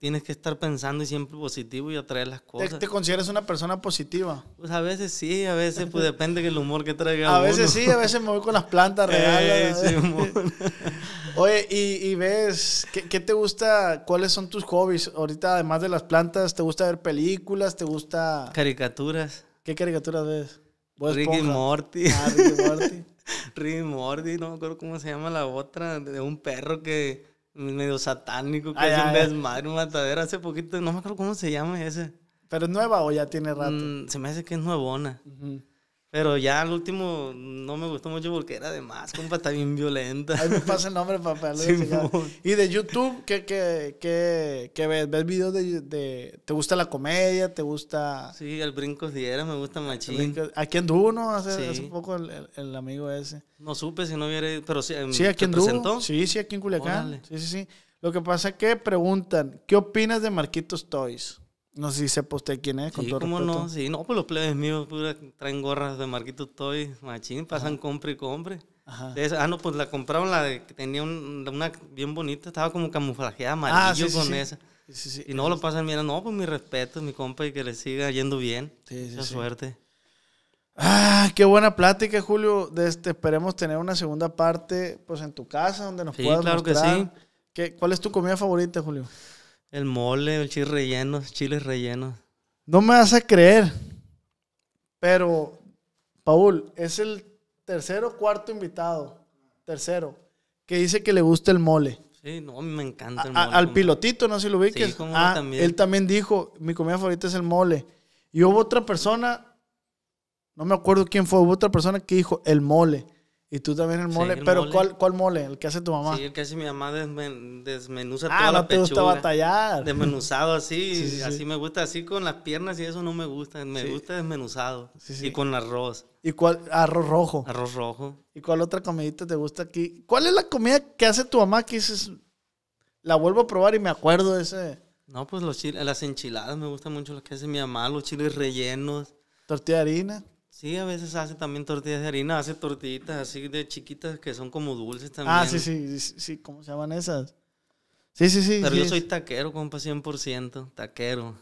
tienes que estar pensando y siempre positivo y atraer las cosas. ¿Te, consideras una persona positiva? Pues a veces sí, a veces pues depende del humor que traiga. A veces sí, a veces me voy con las plantas reales. Eh, Oye, y, ves, ¿qué, te gusta? ¿Cuáles son tus hobbies? Ahorita, además de las plantas, ¿te gusta ver películas? ¿Te gusta...? Caricaturas. ¿Qué caricaturas ves? Ricky Morty. Ah, Morty, no me acuerdo cómo se llama la otra, de un perro que medio satánico, que es un desmadre, un matadero. Hace poquito, no me acuerdo cómo se llama ese. ¿Pero es nueva o ya tiene rato? Mm, se me hace que es nuevona. Pero ya al último no me gustó mucho porque era de más, compa, está bien violenta. Ahí me pasa el nombre, papá. Sí, y de YouTube, ¿qué, qué, qué, qué ves? ¿Ves videos de, ¿Te gusta la comedia? ¿Te gusta...? Sí, el Brincos Diera me gusta machín. Aquí anduvo, ¿no? Hace, hace poco el, amigo ese. No supe si no hubiera pero sí, em, sí aquí anduvo. Presentó? Sí, sí, aquí en Culiacán. Sí, sí, sí. Lo que pasa es que preguntan, ¿qué opinas de Marquitos Toys? No sé si sepa usted quién es, con sí, cómo no, sí, no, pues los plebes míos traen gorras de Marquito Toy, machín, pasan compra y compra. Ajá. ah, no, pues la compraron, la que tenía una bien bonita, estaba como camuflajeada, ah, amarillo ah, sí, con esa. y no lo pasan mira, no, pues mi respeto, mi compa, y que le siga yendo bien. sí sí suerte. Ah, qué buena plática, Julio. De este, esperemos tener una segunda parte, pues en tu casa, donde nos sí, claro Que sí. ¿Qué, ¿Cuál es tu comida favorita, Julio? El mole, el chile relleno, chiles rellenos. No me vas a creer, pero Paul es el tercero o cuarto invitado, tercero, que dice que le gusta el mole. Sí, no, me encanta al pilotito, no sé si lo vi que ah, Él también dijo, mi comida favorita es el mole. Y hubo otra persona, no me acuerdo quién fue, hubo otra persona que dijo el mole. Y tú también el mole. pero ¿cuál, mole? ¿El que hace tu mamá? Sí, el que hace mi mamá desmen, desmenuza ah, la pechuga. Ah, te gusta batallar. Desmenuzado así. así me gusta, así con las piernas y eso no me gusta. Me gusta desmenuzado. Y con arroz. ¿Y cuál? Arroz rojo. Arroz rojo. ¿Y cuál otra comidita te gusta aquí? ¿Cuál es la comida que hace tu mamá que dices, la vuelvo a probar y me acuerdo de ese? No, pues los chiles, las enchiladas me gusta mucho las que hace mi mamá, los chiles rellenos. Tortilla de harina. Sí, a veces hace también tortillas de harina, hace tortillitas así de chiquitas que son como dulces ah, también. Ah, sí, sí, sí, ¿cómo se llaman esas? Sí, sí, sí. Pero yo soy taquero, compa, 100%, taquero.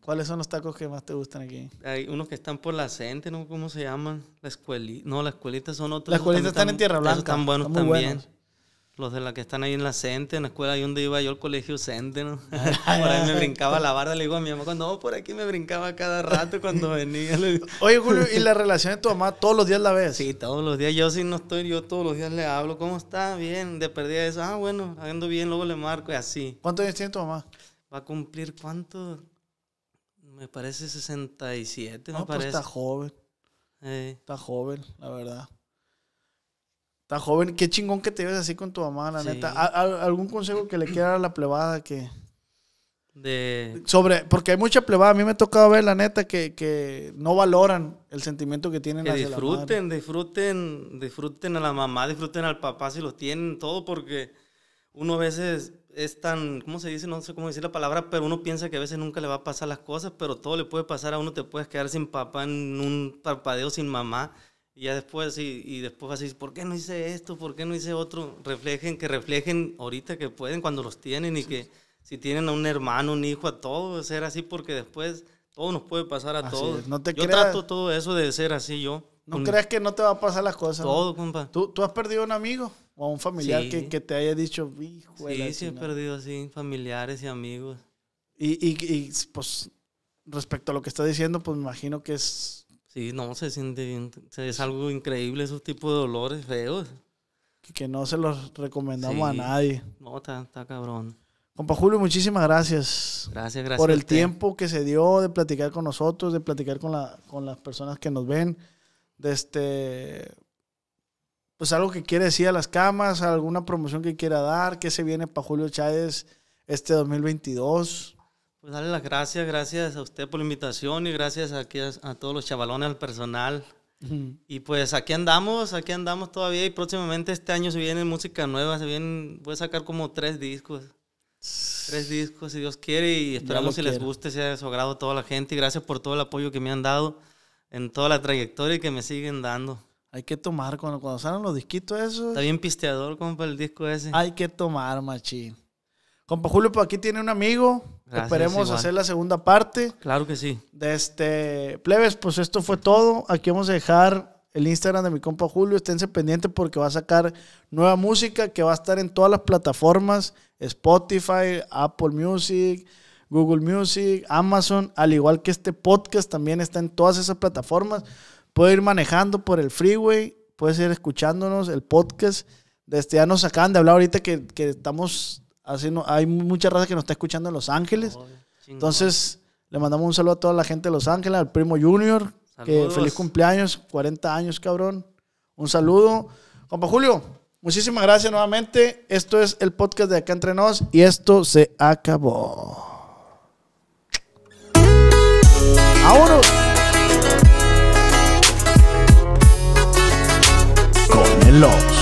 ¿Cuáles son los tacos que más te gustan aquí? Hay unos que están por la gente, ¿no? ¿Cómo se llaman? La escuelita. No, las escuelitas son otros. Las escuelitas están, en Tierra Blanca. están buenos también los de la que están ahí en la Cente, en la escuela ahí donde iba yo al colegio Cente, ¿no? por ahí me brincaba la barda, le digo a mi mamá, cuando no, por aquí me brincaba cada rato cuando venía. Oye, Julio, ¿y la relación de tu mamá todos los días la ves? Sí, todos los días, yo sí no estoy, yo todos los días le hablo, ¿cómo está? Bien, de perdida eso, ah, bueno, haciendo bien, luego le marco y así. ¿Cuántos años tiene tu mamá? Va a cumplir, ¿cuánto? Me parece 67, no, me pues parece. está joven. Eh. Está joven, la verdad. Está joven. Qué chingón que te ves así con tu mamá, la neta. ¿Algún consejo que le quiera dar a la plebada que... Sobre, porque hay mucha plebada, a mí me ha tocado ver, la neta, que, no valoran el sentimiento que tienen. Que hacia disfruten, disfruten, disfruten a la mamá, disfruten al papá si los tienen, todo, porque uno a veces es tan, ¿cómo se dice? No sé cómo decir la palabra, pero uno piensa que a veces nunca le va a pasar las cosas, pero todo le puede pasar a uno, te puedes quedar sin papá en un parpadeo, sin mamá. Y ya después, y, después así, ¿por qué no hice esto? ¿Por qué no hice otro? Reflejen, que reflejen ahorita que pueden, cuando los tienen y que si tienen a un hermano, un hijo, a todos, ser así, porque después todo nos puede pasar a todos. No te yo trato todo eso de ser así yo. No crees que no te va a pasar las cosas. Todo, compa. ¿Tú, ¿Tú, has perdido un amigo o un familiar que, que, te haya dicho, hijo Sí, sí he perdido, así familiares y amigos. Y, y, y pues respecto a lo que está diciendo, pues me imagino que es Sí, no, se siente bien. Es algo increíble esos tipos de dolores feos. Que, que no se los recomendamos a nadie. No, está, está cabrón. Compa Julio, muchísimas gracias. Gracias, gracias. Por el tiempo que se dio de platicar con nosotros, de platicar con, la, con las personas que nos ven. De este, pues algo que quiere decir a las camas, alguna promoción que quiera dar, qué se viene para Julio Chávez este 2022. Pues darle las gracias, gracias a usted por la invitación y gracias a, a todos los chavalones, al personal. Y pues aquí andamos, aquí andamos todavía y próximamente este año se viene música nueva, se vienen, voy a sacar como tres discos. Tres discos, si Dios quiere, y esperamos que les guste, sea de su agrado a toda la gente. Y gracias por todo el apoyo que me han dado en toda la trayectoria y que me siguen dando. Hay que tomar cuando, cuando salen los disquitos esos. Está bien pisteador, compa, el disco ese. Hay que tomar, machín. Compa Julio, pues aquí tiene un amigo Esperemos hacer la segunda parte. Claro que sí. De este, plebes, pues esto fue todo. Aquí vamos a dejar el Instagram de mi compa Julio. Esténse pendientes porque va a sacar nueva música que va a estar en todas las plataformas: Spotify, Apple Music, Google Music, Amazon. Al igual que este podcast también está en todas esas plataformas. Puede ir manejando por el freeway, puedes ir escuchándonos el podcast. Desde este, ya nos acaban de hablar ahorita que, que estamos Así no, hay mucha raza que nos está escuchando en Los Ángeles. Entonces, le mandamos un saludo a toda la gente de Los Ángeles, al primo Junior, que feliz cumpleaños, 40 años, cabrón. Un saludo. Compa Julio, muchísimas gracias nuevamente. Esto es el podcast de Acá Entre Nos y esto se acabó. Ahora Con el